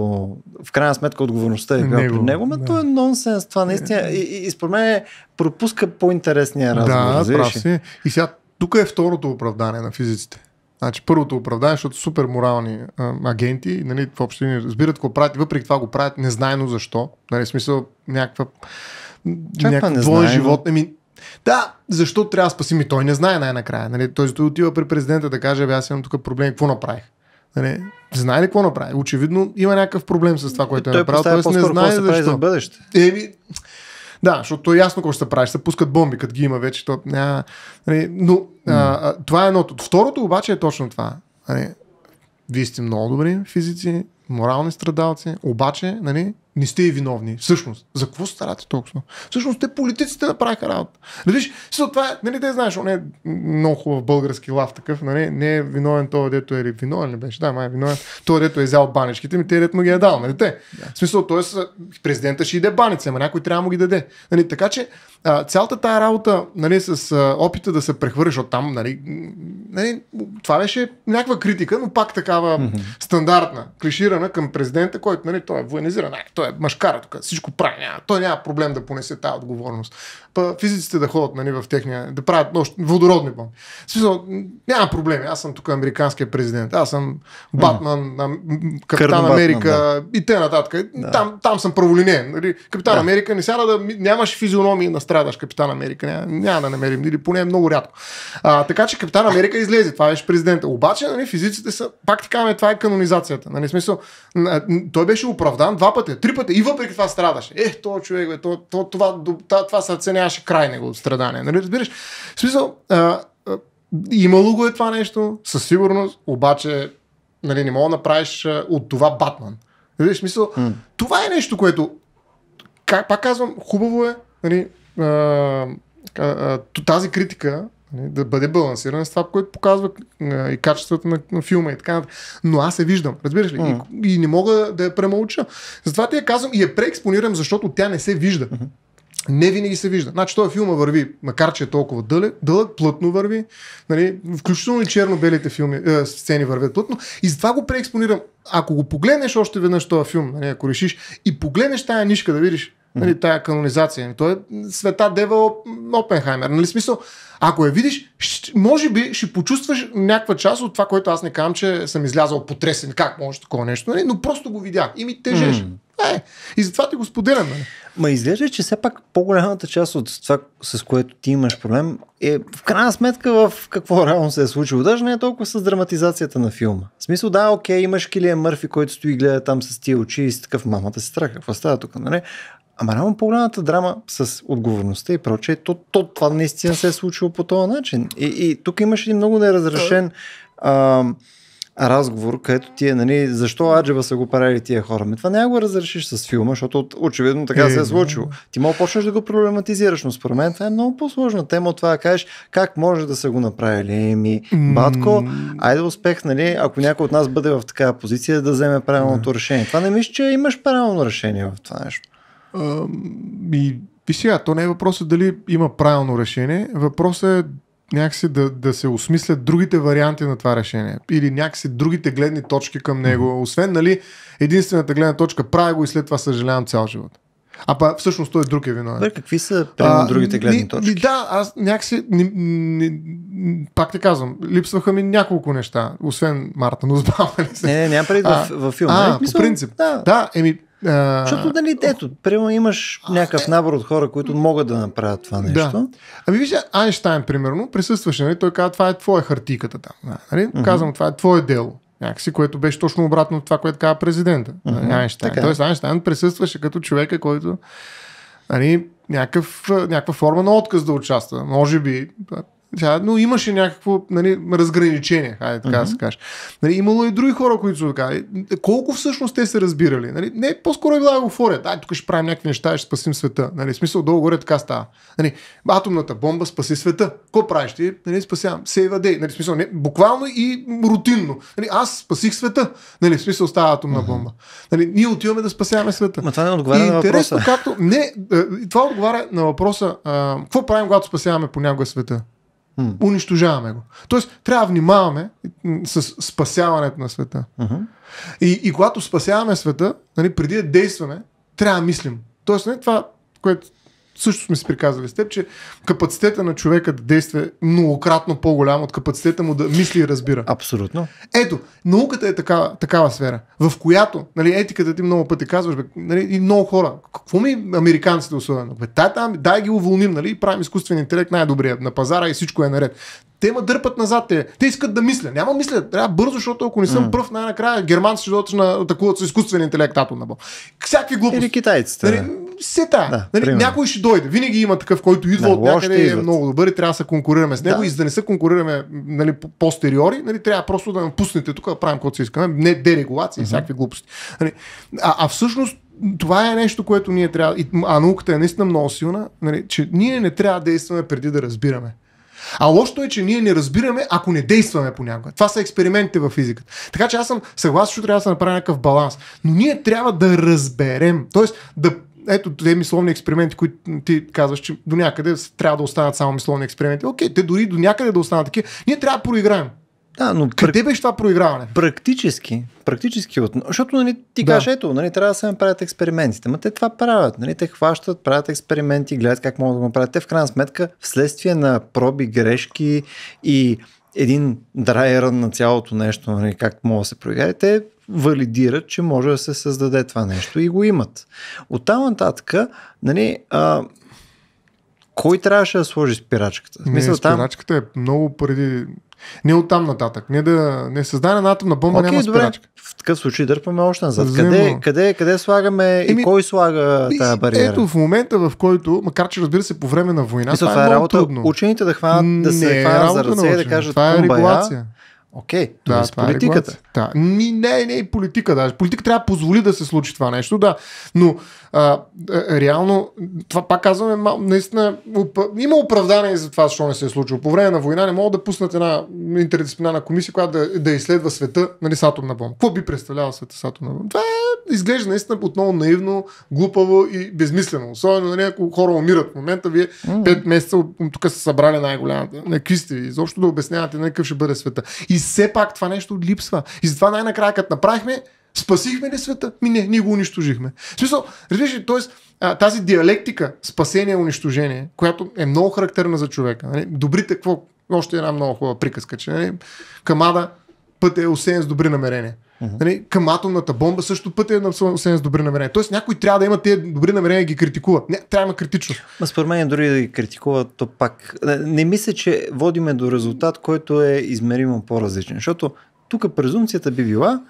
в крайна сметка отговорността е била при него, но да. то е нонсенс това, наистина. И, и, и според мен пропуска по-интересния разговор. Да, прав си. И сега тук е второто оправдание на физиците Значи първото оправдание, защото супер морални а, агенти, нали, в линии разбират какво правят въпреки това го правят незнайно защо. Нали, смисъл някаква... Някакъв твой живот. Ами, да, защо трябва да спасим и той не знае най-накрая. Нали? Той, зато отива при президента да каже, аз имам тук проблем, какво направих? Нали? Знае ли какво направи? Очевидно има някакъв проблем с това, е, което е направил. Той не знае защо. прави за бъдеще. Еми, да, защото е ясно какво ще се прави, ще се пускат бомби, като ги има вече. То, ня, нали, но а, а, това е едното. Второто обаче е точно това. Нали, вие сте много добри физици, морални страдалци, обаче нали, не сте и виновни. Всъщност, за какво старате толкова? Всъщност, те политиците направиха работа. Нали, е, нали, да виж, защото това, нали, те знаеш, он е много хубав български лав такъв, нали, не е виновен това, дето е виновен ли беше, да, май е виновен, това, дето е взял баничките ми, те дето му ги е дал, нали те? Да. В смисъл, т.е. президента ще иде баница, ама някой трябва да му ги даде. Нали, така че, а, цялата тая работа, нали, с а, опита да се прехвърлиш от там, нали, нали, това беше някаква критика, но пак такава mm-hmm. стандартна, клиширана към президента, който, нали, той е военизиран, той е той е мъжкара тук, всичко прави, няма, той няма проблем да понесе тази отговорност. Па физиците да ходят нали, в техния, да правят още водородни бомби. Смисъл, няма проблеми, аз съм тук американския президент, аз съм Батман, на Капитан Америка Батман, да. и те нататък. Да. Там, там съм праволинен. Нали? Капитан да. Америка не сяда да нямаш физиономия на страдаш Капитан Америка. Няма, няма да намерим, или поне е много рядко. А, така че Капитан Америка излезе, това беше президента. Обаче нали, физиците са, пак ти казваме, това е канонизацията. Нали? Смисъл, той беше оправдан два пъти, три пъти. И въпреки това страдаше. е, то човек, бе, то, то, това, това, това сърце нямаше край него от страдание. Нали, разбираш? В смисъл, а, а, имало го е това нещо, със сигурност, обаче нали, не мога да направиш а, от това Батман. в смисъл, mm. това е нещо, което, как, пак казвам, хубаво е, нали, а, тази критика Нали, да бъде балансиран с това, което показва и качеството на филма и така нататък. Но аз се виждам, разбираш ли? Mm. И, и не мога да я премълча. Затова ти я казвам и я преекспонирам, защото тя не се вижда. Mm-hmm. Не винаги се вижда. Значи този филма върви, макар че е толкова дълъг, дълъг плътно върви, нали, включително и черно-белите филми, е, сцени вървят плътно. И затова го преекспонирам. Ако го погледнеш още веднъж този филм, нали, ако решиш, и погледнеш тая нишка да видиш, нали, тая канонизация. Нали, той е света Дева Опенхаймер. Нали, смисъл, ако я видиш, може би ще почувстваш някаква част от това, което аз не казвам, че съм излязал потресен, как може такова нещо, нали, но просто го видях и ми тежеш. Mm. Е, и затова ти го споделям. Нали. Ма изглежда, че все пак по-голямата част от това, с което ти имаш проблем, е в крайна сметка в какво реално се е случило. Даже не е толкова с драматизацията на филма. В смисъл, да, окей, имаш Килия Мърфи, който стои и гледа там с тия очи и с такъв мамата се страха. Какво става тук, нали? Ама равно по-голямата драма с отговорността и прочее, то, то това наистина се е случило по този начин. И, и тук имаш един много неразрешен а, разговор, където ти е, нали, защо аджеба са го правили тия хора? Ме ами това няма го разрешиш с филма, защото очевидно така се е случило. Ти мога почнеш да го проблематизираш, но според мен това е много по-сложна тема от това да кажеш как може да са го направили. Еми, батко, айде успех, нали, ако някой от нас бъде в такава позиция да вземе правилното решение. Това не мисля, че имаш правилно решение в това нещо и, и сега, то не е въпросът дали има правилно решение, въпросът е някакси да, да се осмислят другите варианти на това решение или някакси другите гледни точки към него, освен нали единствената гледна точка правя го и след това съжалявам цял живот. А па всъщност той е друг е виновен. Да, какви са а, другите гледни точки? да, аз някакси, ни, ни, ни, пак ти казвам, липсваха ми няколко неща, освен Марта, но сбавали се. Не, не, няма преди в в филма. А, а нали, по принцип. Да, да еми, защото, нали, ето, примерно имаш някакъв набор от хора, които могат да направят това нещо. Да. Ами виж, Айнштайн, примерно, присъстваше, нали, той каза, това е твоя хартиката там. Нали? Mm-hmm. Казвам, това е твое дело. Някакси, което беше точно обратно от това, което каза президента. Mm-hmm. Айнштайн. Така. Е. Тоест Айнштайн присъстваше като човека, който нали, някакъв, някаква форма на отказ да участва. Може би, тя, но имаше някакво нали, разграничение, хайде така uh-huh. да се каже. Нали, имало и други хора, които са така. Е, колко всъщност те се разбирали? Нали? Не, по-скоро е да еуфория. Дай, Ай, тук ще правим някакви неща, ще спасим света. Нали, в смисъл, долу горе така става. Нали, атомната бомба спаси света. Ко правиш ти? Нали, спасявам. Сейва дей. Нали, в смисъл, не, буквално и рутинно. Нали, аз спасих света. Нали, в смисъл, става атомна uh-huh. бомба. Нали, ние отиваме да спасяваме света. Но това не отговаря и на въпроса. Както, не, е, е, това отговаря на въпроса. А, какво правим, когато спасяваме понякога света? Mm. Унищожаваме го. Тоест, трябва да внимаваме с спасяването на света. Mm-hmm. И, и когато спасяваме света, нали, преди да действаме, трябва да мислим. Тоест, нали, това, което също сме си приказали с теб, че капацитета на човека да действа многократно по-голям от капацитета му да мисли и разбира. Абсолютно. Ето, науката е такава, такава сфера, в която нали, етиката ти много пъти казваш, бе, нали, и много хора, какво ми американците особено? Бе, тай, там, дай ги уволним, нали, и правим изкуствен интелект най добрият на пазара и всичко е наред. Те ме дърпат назад, те, те искат да мисля. Няма мисля, трябва бързо, защото ако не съм mm. пръв, най-накрая германците ще дойдат на атакуват с изкуствен интелект атомна бомба. Всякакви глупости. Или китайците. Нали, сета. Да, нали, някой ще дойде. Винаги има такъв, който идва да, от някъде е много добър и трябва да се конкурираме с него. Да. И за да не се конкурираме нали, постериори, нали, трябва просто да напуснете тук, да правим каквото си искаме. Не дерегулация и uh-huh. всякакви глупости. Нали, а, а всъщност това е нещо, което ние трябва. А науката е наистина много силна, нали, че ние не трябва да действаме преди да разбираме. А лошото е, че ние не разбираме, ако не действаме понякога. Това са експериментите във физиката. Така че аз съм съгласен, че трябва да се направи някакъв баланс. Но ние трябва да разберем, т.е. да ето те мисловни експерименти, които ти казваш, че до някъде трябва да останат само мисловни експерименти. Окей, те дори до някъде да останат такива. Ние трябва да проиграем. Да, но Къде прак... беше това проиграване? Практически. Практически. От... Защото нали, ти да. кажеш, ето, нали, трябва да се направят експериментите. Ма те това правят. Нали, те хващат, правят експерименти, гледат как могат да го направят. Те в крайна сметка, вследствие на проби, грешки и един драйер на цялото нещо, нали, как могат да се проиграят, те валидират, че може да се създаде това нещо и го имат. От там нататък, нали, а, кой трябваше да сложи спирачката? Не, Мисля, спирачката там... е много преди... Не от там нататък. Не, да... не създаде на атомна бомба okay, няма добре. спирачка. В такъв случай дърпаме още назад. Къде, къде, къде слагаме Еми, и кой слага и, тази бариера? Ето в момента, в който, макар че разбира се, по време на война, Мисля, това, е това е, е работа, трудно. Учените да хванат, да се не, хванат за ръце и да кажат това е регулация. Окей, okay, това, да, е това е политиката. да. Ни, не, не е политика даже. Политика трябва да позволи да се случи това нещо, да. Но а, е, е, реално, това пак казваме, наистина има оправдание за това, защо не се е случило. По време на война не могат да пуснат една интердисциплинарна комисия, която да, да изследва света нали, с атомна бомба. Какво би представлявал света с атомна бомба? Това е, изглежда наистина отново наивно, глупаво и безмислено. Особено нали, ако хора умират в момента, вие пет месеца тук са събрали най-голямата. На нали, какви ви? Изобщо да обяснявате на нали, какъв ще бъде света. И все пак това нещо липсва. И затова най-накрая, като направихме, Спасихме ли света? Ми не, ние го унищожихме. В смисъл, разбираш ли, т.е. тази диалектика спасение-унищожение, която е много характерна за човека. Нали? Добрите, какво? Още една много хубава приказка, че нали? камада път е осеян с добри намерения. Uh-huh. Нали? Към атомната бомба също път е осеян с добри намерения. Тоест някой трябва да има тези добри намерения и ги критикува. Не, трябва да има критично. Ма според мен дори да ги критикува то пак. Не мисля, че водиме до резултат, който е измеримо по-различен. Защото тук презумцията би била,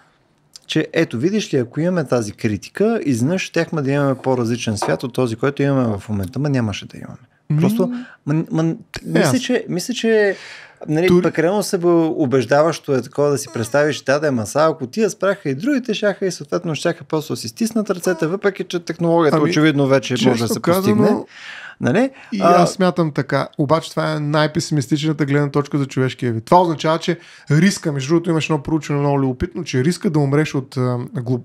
че ето видиш ли, ако имаме тази критика, изведнъж щяхме да имаме по-различен свят от този, който имаме в момента, ма нямаше да имаме. Просто, м- м- е, мисля, че, мисля, че нали, Тур... пък се убеждаващо е такова да си представиш, да, е маса, ако тия спраха и другите шаха и съответно щяха просто да си стиснат ръцете, въпреки че технологията ами, очевидно вече може да се казано, постигне. Нали? И а... аз смятам така. Обаче това е най-песимистичната гледна точка за човешкия вид. Това означава, че риска, между другото имаш едно проучване много любопитно, че риска да умреш от,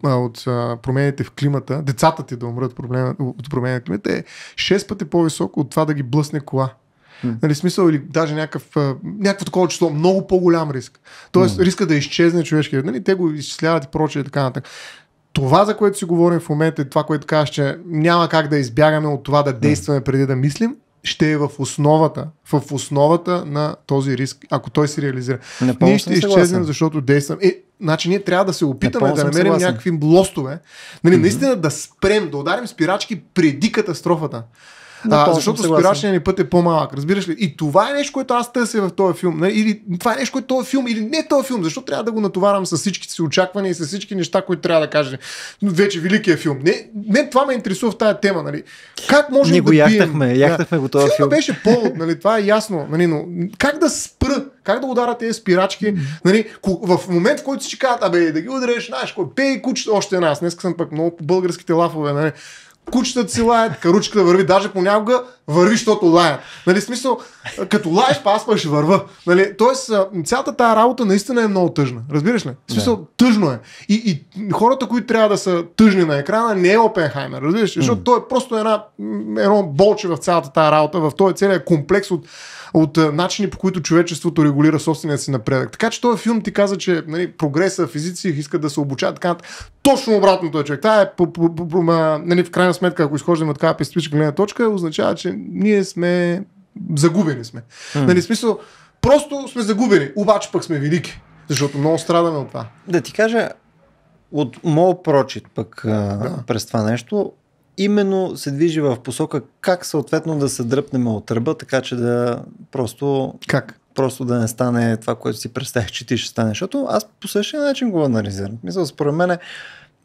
от, промените в климата, децата ти да умрат от промените в климата е 6 пъти по-високо от това да ги блъсне кола. Mm. Нали, смисъл или даже някакъв, някакво такова число, много по-голям риск. Тоест mm. риска да изчезне човешкия. Нали, те го изчисляват и прочее и така нататък това, за което си говорим в момента и това, което казваш, че няма как да избягаме от това да действаме преди да мислим, ще е в основата, в основата на този риск, ако той се реализира. Напълно ние ще изчезнем, защото действаме. Е, значи ние трябва да се опитаме Напълно да намерим съгласен. някакви лостове, нали, mm-hmm. наистина да спрем, да ударим спирачки преди катастрофата. А, защото спирачният ни път е по-малък, разбираш ли? И това е нещо, което аз търся в този филм. Нали? Или това е нещо, което е този филм, или не този филм, защо трябва да го натоварам с всичките си очаквания и с всички неща, които трябва да каже. вече великият филм. Не, не това ме интересува в тая тема, нали? Как може да го яхтахме, бием? яхтахме го този филм. беше повод, нали? Това е ясно, нали? Но как да спра как да ударят тези спирачки. Нали, в момент, в който си казват, абе, да ги удреш, знаеш, кой пей кучето, още една. днес съм пък много по българските лафове. Нали кучетата си лаят, каручката върви, даже понякога върви, защото лая. Нали, смисъл, като лаеш, па аз пък ще върва. Нали, тоест, цялата тази работа наистина е много тъжна. Разбираш ли? В смисъл, да. тъжно е. И, и, хората, които трябва да са тъжни на екрана, не е Опенхаймер. Разбираш ли? Защото mm. той е просто една, едно болче в цялата тази работа, в този целият комплекс от от начини по които човечеството регулира собствения си напредък. Така че този филм ти каза, че нали, прогреса, физици искат да се обучават, така Точно обратното е човек. Това е по, по, по, по, нали, в крайна сметка, ако изхождаме от такава пестичка гледна точка, означава, че ние сме загубени сме. Mm. Нали, смисъл, просто сме загубени, обаче пък сме велики. Защото много страдаме от това. Да ти кажа, от моят прочит пък да. а, през това нещо, именно се движи в посока как съответно да се дръпнем от ръба, така че да просто... Как? Просто да не стане това, което си представих, че ти ще стане. Защото аз по същия начин го анализирам. Мисля, според мен е,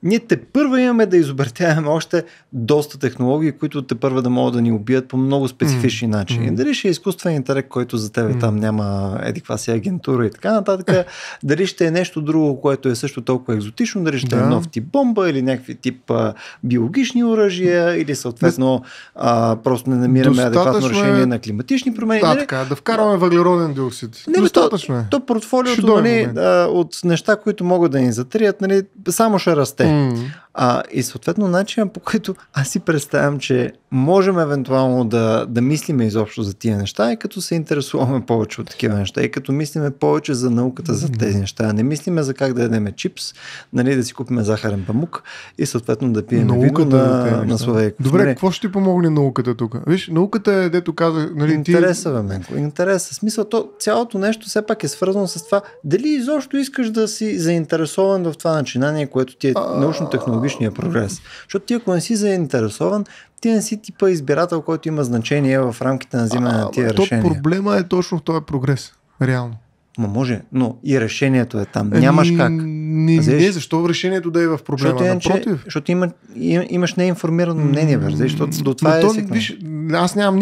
ние те първа имаме да изобретяваме още доста технологии, които те първа да могат да ни убият по много специфични mm. начини. Mm. Дали ще е изкуствен интелект, който за тебе mm. там няма едиква си агентура и така нататък, дали ще е нещо друго, което е също толкова екзотично, дали ще е да. е нов тип бомба или някакви тип а, биологични оръжия или съответно а, просто не намираме Достатъчно адекватно решение е... на климатични промени. Да, нали? така, да вкараме въглероден диоксид. Не, нали, Достатъчно то, е. То портфолиото нали, а, от неща, които могат да ни затрият, нали, само ще расте. Mm. 嗯。А, и съответно начинът по който аз си представям, че можем евентуално да, да мислиме изобщо за тия неща и е като се интересуваме повече от такива неща и като мислиме повече за науката за тези неща. Не мислиме за как да ядеме чипс, нали, да си купиме захарен памук и съответно да пием науката, вино на, да, на Словейко. Добре, нали, какво ще ти помогне науката тук? Виж, науката е, дето казах, нали, Интереса, ти... Менко, интереса. Смисъл, то, цялото нещо все пак е свързано с това, дали изобщо искаш да си заинтересован в това начинание, което ти е научно-технологично технологичния прогрес. Защото ти ако не си заинтересован, ти не си типа избирател, който има значение в рамките на взимане на тия решения. То проблема е точно в този прогрес, реално. Ма може, но и решението е там. Ами, Нямаш как. Не, не, не, защо решението да е в проблема? Защото, е, Напротив. защото има, им, имаш неинформирано мнение, бе, защото до това но е то, виж, Аз нямам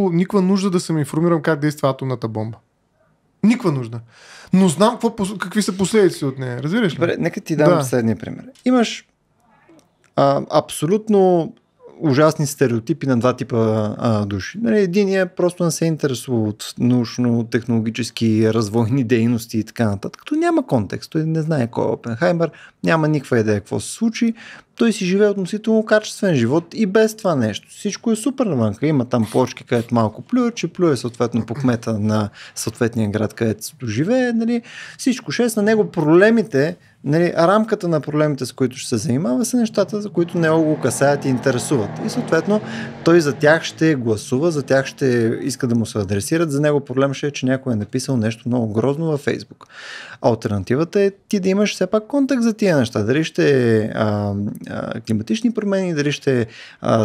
никаква, нужда да съм информиран как действа атомната бомба. Никаква нужда. Но знам какво, какви са последиците от нея. Разбираш ли? Добре, нека ти дам да. следния пример. Имаш а, абсолютно ужасни стереотипи на два типа а, души. Нали, единия е, просто не се интересува от научно-технологически развойни дейности и така нататък. Като няма контекст, той не знае кой е Опенхаймер, няма никаква идея какво се случи. Той си живее относително качествен живот и без това нещо. Всичко е супер навънка. Има там плочки, където малко плюе, че плюе съответно по кмета на съответния град, където живее. Нали. Всичко шест е на него проблемите нали, рамката на проблемите, с които ще се занимава, са нещата, за които не го касаят и интересуват. И съответно, той за тях ще гласува, за тях ще иска да му се адресират. За него проблем ще е, че някой е написал нещо много грозно във Фейсбук. Альтернативата е ти да имаш все пак контакт за тия неща. Дали ще е климатични промени, дали ще е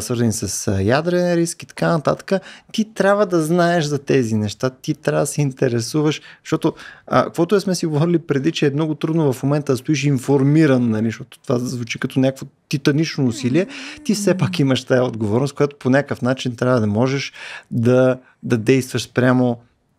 свързани с ядрен риск и така нататък. Ти трябва да знаеш за тези неща, ти трябва да се интересуваш, защото а, каквото е сме си говорили преди, че е много трудно в момента да стоиш е информиран, нали, защото това звучи като някакво титанично усилие, ти все пак имаш тая отговорност, която по някакъв начин трябва да можеш да, да действаш прямо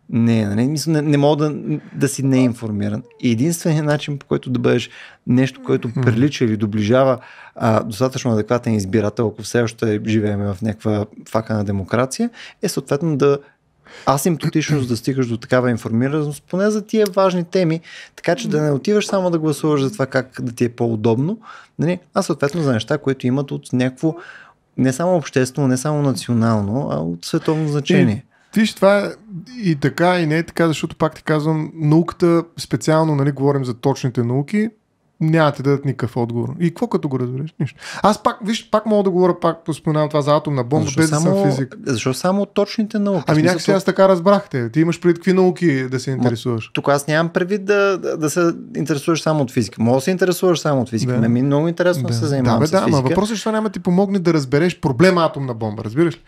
не, не, нали? не, не мога да, да си неинформиран. И единственият начин, по който да бъдеш нещо, което прилича или доближава а, достатъчно адекватен избирател, ако все още живеем в някаква фака на демокрация, е съответно да асимптотичност да стигаш до такава информираност, поне за тия важни теми, така че да не отиваш само да гласуваш за това как да ти е по-удобно, нали? а съответно за неща, които имат от някакво не само обществено, не само национално, а от световно значение. Е, и, това е и така, и не е така, защото пак ти казвам, науката, специално нали, говорим за точните науки, няма ти да дадат никакъв отговор. И какво като го разбереш? Нищо. Аз пак, виж, пак мога да говоря, пак споменавам това за атомна бомба, защо без само, да съм физик. Защо само точните науки? Ами някак си аз така разбрахте. Ти имаш предвид какви науки да се интересуваш. тук аз нямам предвид да, да, да се интересуваш само от физика. Мога да се интересуваш само от физика. Да. Не ми много интересно да. да се занимавам да, бе, с да, физика. Да, въпросът е, че това няма ти помогне да разбереш проблема атомна бомба. Разбираш ли?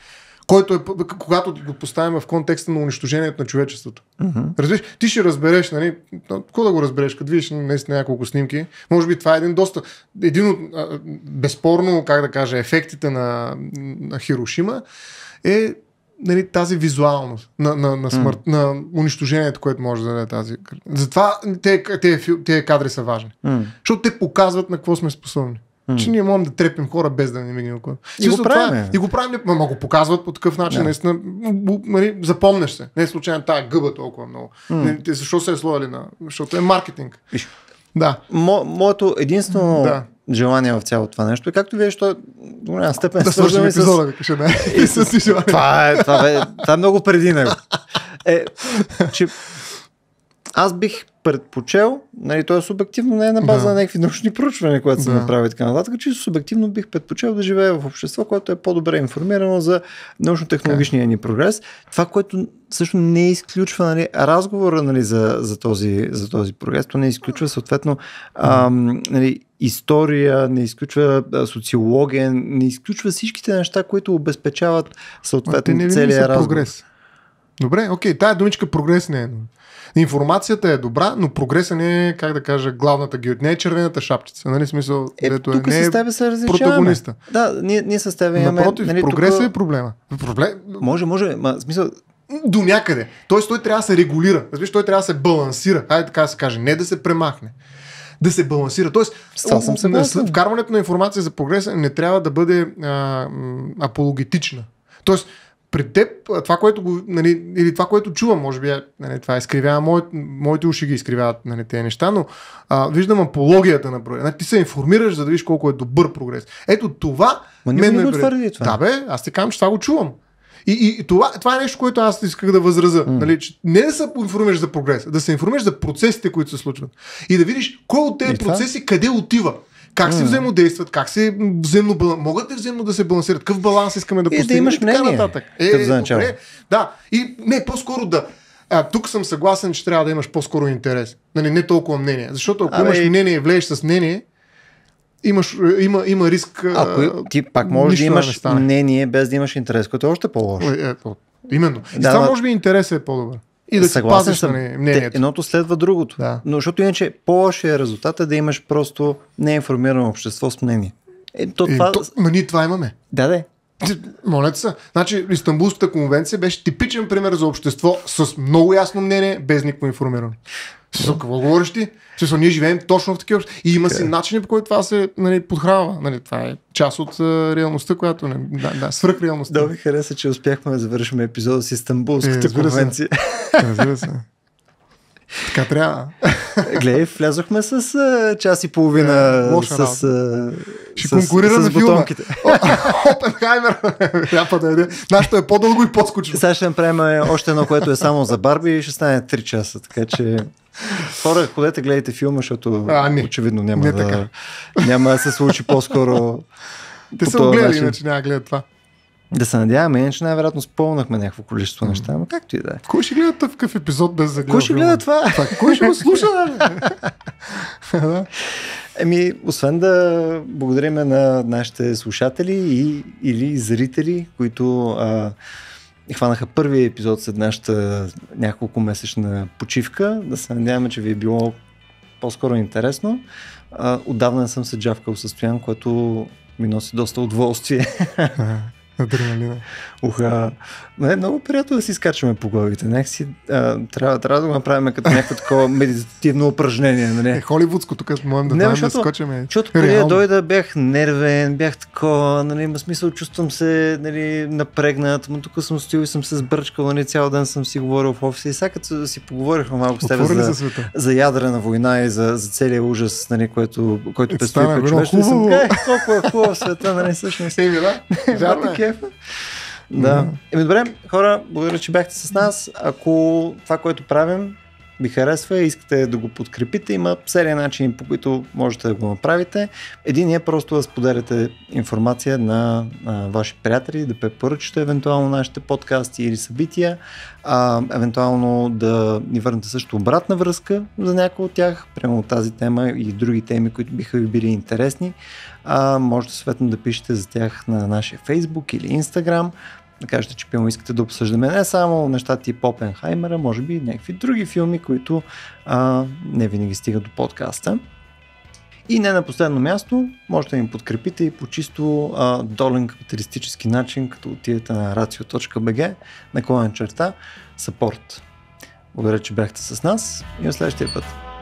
който е, когато го поставим в контекста на унищожението на човечеството. Uh-huh. Разбираш, ти ще разбереш, нали, какво да го разбереш, като видиш наистина няколко снимки, може би това е един доста, един от, безспорно, как да кажа, ефектите на, на Хирошима е нали, тази визуалност на, на, на, смърт, uh-huh. на унищожението, което може да даде тази Затова те, те, те кадри са важни. Uh-huh. Защото те показват на какво сме способни. Mm. че ние можем да трепим хора без да не мигнем около. И, и го е- правим. И го правим, ма го показват по такъв начин, yeah. наистина, нали, запомнеш се. Не е случайно тая гъба толкова много. Mm. Те, защо се е слояли на... Защото е маркетинг. Иш. Да. Мо, моето единствено да. желание в цялото това нещо е, както вие, що до голяма степен да свършим епизода, с... не? И с, с Това е, това, е, това е много преди него. Е, че аз бих предпочел, нали, то е субективно, не е на база да. на някакви научни проучвания, които да. се направи така нататък, че субективно бих предпочел да живея в общество, което е по-добре информирано за научно-технологичния ни прогрес. Това, което също не изключва нали, разговора нали, за, за, този, за този прогрес, то не изключва съответно ам, нали, история, не изключва социология, не изключва всичките неща, които обезпечават съответно целият разговор. Прогрес. Добре, окей, тая думичка прогрес не е. Информацията е добра, но прогресът не е, как да кажа, главната ги не е червената шапчица, нали смисъл, е, дето е, тук е, не е се протагониста. Да, ние, ние с тебе имаме... Напротив, нали, прогресът тук... е проблема. Проблем... Може, може, ма, смисъл, до някъде. Тоест той трябва да се регулира. Разбираш, той трябва да се балансира. Хайде така да се каже. Не да се премахне. Да се балансира. Тоест, съм съгласен. вкарването на информация за прогреса не трябва да бъде а, апологетична. Тоест, при теб, това, което го, нали, или това, което чувам, може би, е, нали, това е изкривява, мое, моите уши ги изкривяват нали, тези неща, но а, виждам апологията на броя. Нали, ти се информираш, за да видиш колко е добър прогрес. Ето това... Ма мен не го твърди това. Да бе, аз ти казвам, че това го чувам. И, и, и това, това е нещо, което аз исках да възраза. Mm. Нали, че не да се информираш за прогрес, да се информираш за процесите, които се случват. И да видиш кой от тези и процеси това? къде отива как се взаимодействат, как се взаимно могат ли взаимно да се балансират, какъв баланс искаме да постигнем и да имаш мнение. Така нататък. Е, е, добре. Да, и не, по-скоро да, а, тук съм съгласен, че трябва да имаш по-скоро интерес. Нали, не толкова мнение. Защото ако а, имаш мнение и влезеш с мнение, имаш, е, има, има риск. Ако ти пак можеш да имаш да мнение без да имаш интерес, което е още по-лошо. Е, е, по- именно. И да, това може би интересът е по-добър. И да Съгласен съм. Нали, мнението. Едното следва другото. Да. Но защото иначе по-лошия е резултат е да имаш просто неинформирано общество с мнение. Е, то, е, това... то, но ние това имаме. Да, да. Е. Моля се. Значи, Истанбулската конвенция беше типичен пример за общество с много ясно мнение, без никакво информиране. С какво говориш ти? Смисъл, ние живеем точно в такива. И има okay. си начини, по които това се нали, подхранва. Нали, това е част от а, реалността, която не, нали, да, да, свърх реалността. Да, ви хареса, че успяхме да завършим епизода с Истанбулската е, конвенция. Разбира се. Така трябва. Гледай, влязохме с а, час и половина е, лоша с, а, Ще с, конкурираме с, с бутонките. Опенхаймер! да е. Нашето е по-дълго и по-скучно. Сега ще направим още едно, което е само за Барби и ще стане 3 часа. Така че Хора, ходете, гледайте филма, защото а, не. очевидно няма, не да, така. няма да се случи по-скоро. Те по са го гледали, иначе няма да гледат това. Да се надяваме, че най-вероятно спълнахме някакво количество неща, но както и да е. Кой ще гледа такъв епизод без да Кой ще гледа това? това? Кой ще го слуша? Нали? Еми, освен да благодариме на нашите слушатели и, или зрители, които а, хванаха първия епизод след нашата няколко месечна почивка. Да се надяваме, че ви е било по-скоро интересно. А, отдавна съм се джавкал състоян, което ми носи доста удоволствие. Адреналина. уха. Не, много приятно да си скачаме по главите. Някакси, а, трябва, трябва да го направим като някакво такова медитативно упражнение. Нали? Е, холивудско, тук можем да, не, защото, да скачаме. Защото преди да дойда бях нервен, бях такова, нали, в смисъл чувствам се нали, напрегнат, но тук съм стоил и съм се сбърчкал, нали, цял ден съм си говорил в офиса и сега като си поговорихме малко с теб за, за, за ядрена война и за, за целия ужас, нали, което, който е, предстои човешко. човечеството. Съм, е, колко е хубаво в света, нали, всъщност. Е, да, да. Еми добре, хора, благодаря, че бяхте с нас. Ако това, което правим, ви харесва и искате да го подкрепите, има серия начини по които можете да го направите. Един е просто да споделяте информация на на ваши приятели, да препоръчате евентуално нашите подкасти или събития, а, евентуално да ни върнете също обратна връзка за някои от тях, прямо тази тема и други теми, които биха ви били интересни. А, можете съответно да пишете за тях на нашия Facebook или Instagram да кажете, че пилно искате да обсъждаме не само неща тип Опенхаймера, може би и някакви други филми, които а, не винаги стигат до подкаста. И не на последно място, можете да им подкрепите и по чисто а, долен капиталистически начин, като отидете на racio.bg, на черта, support. Благодаря, че бяхте с нас и до следващия път.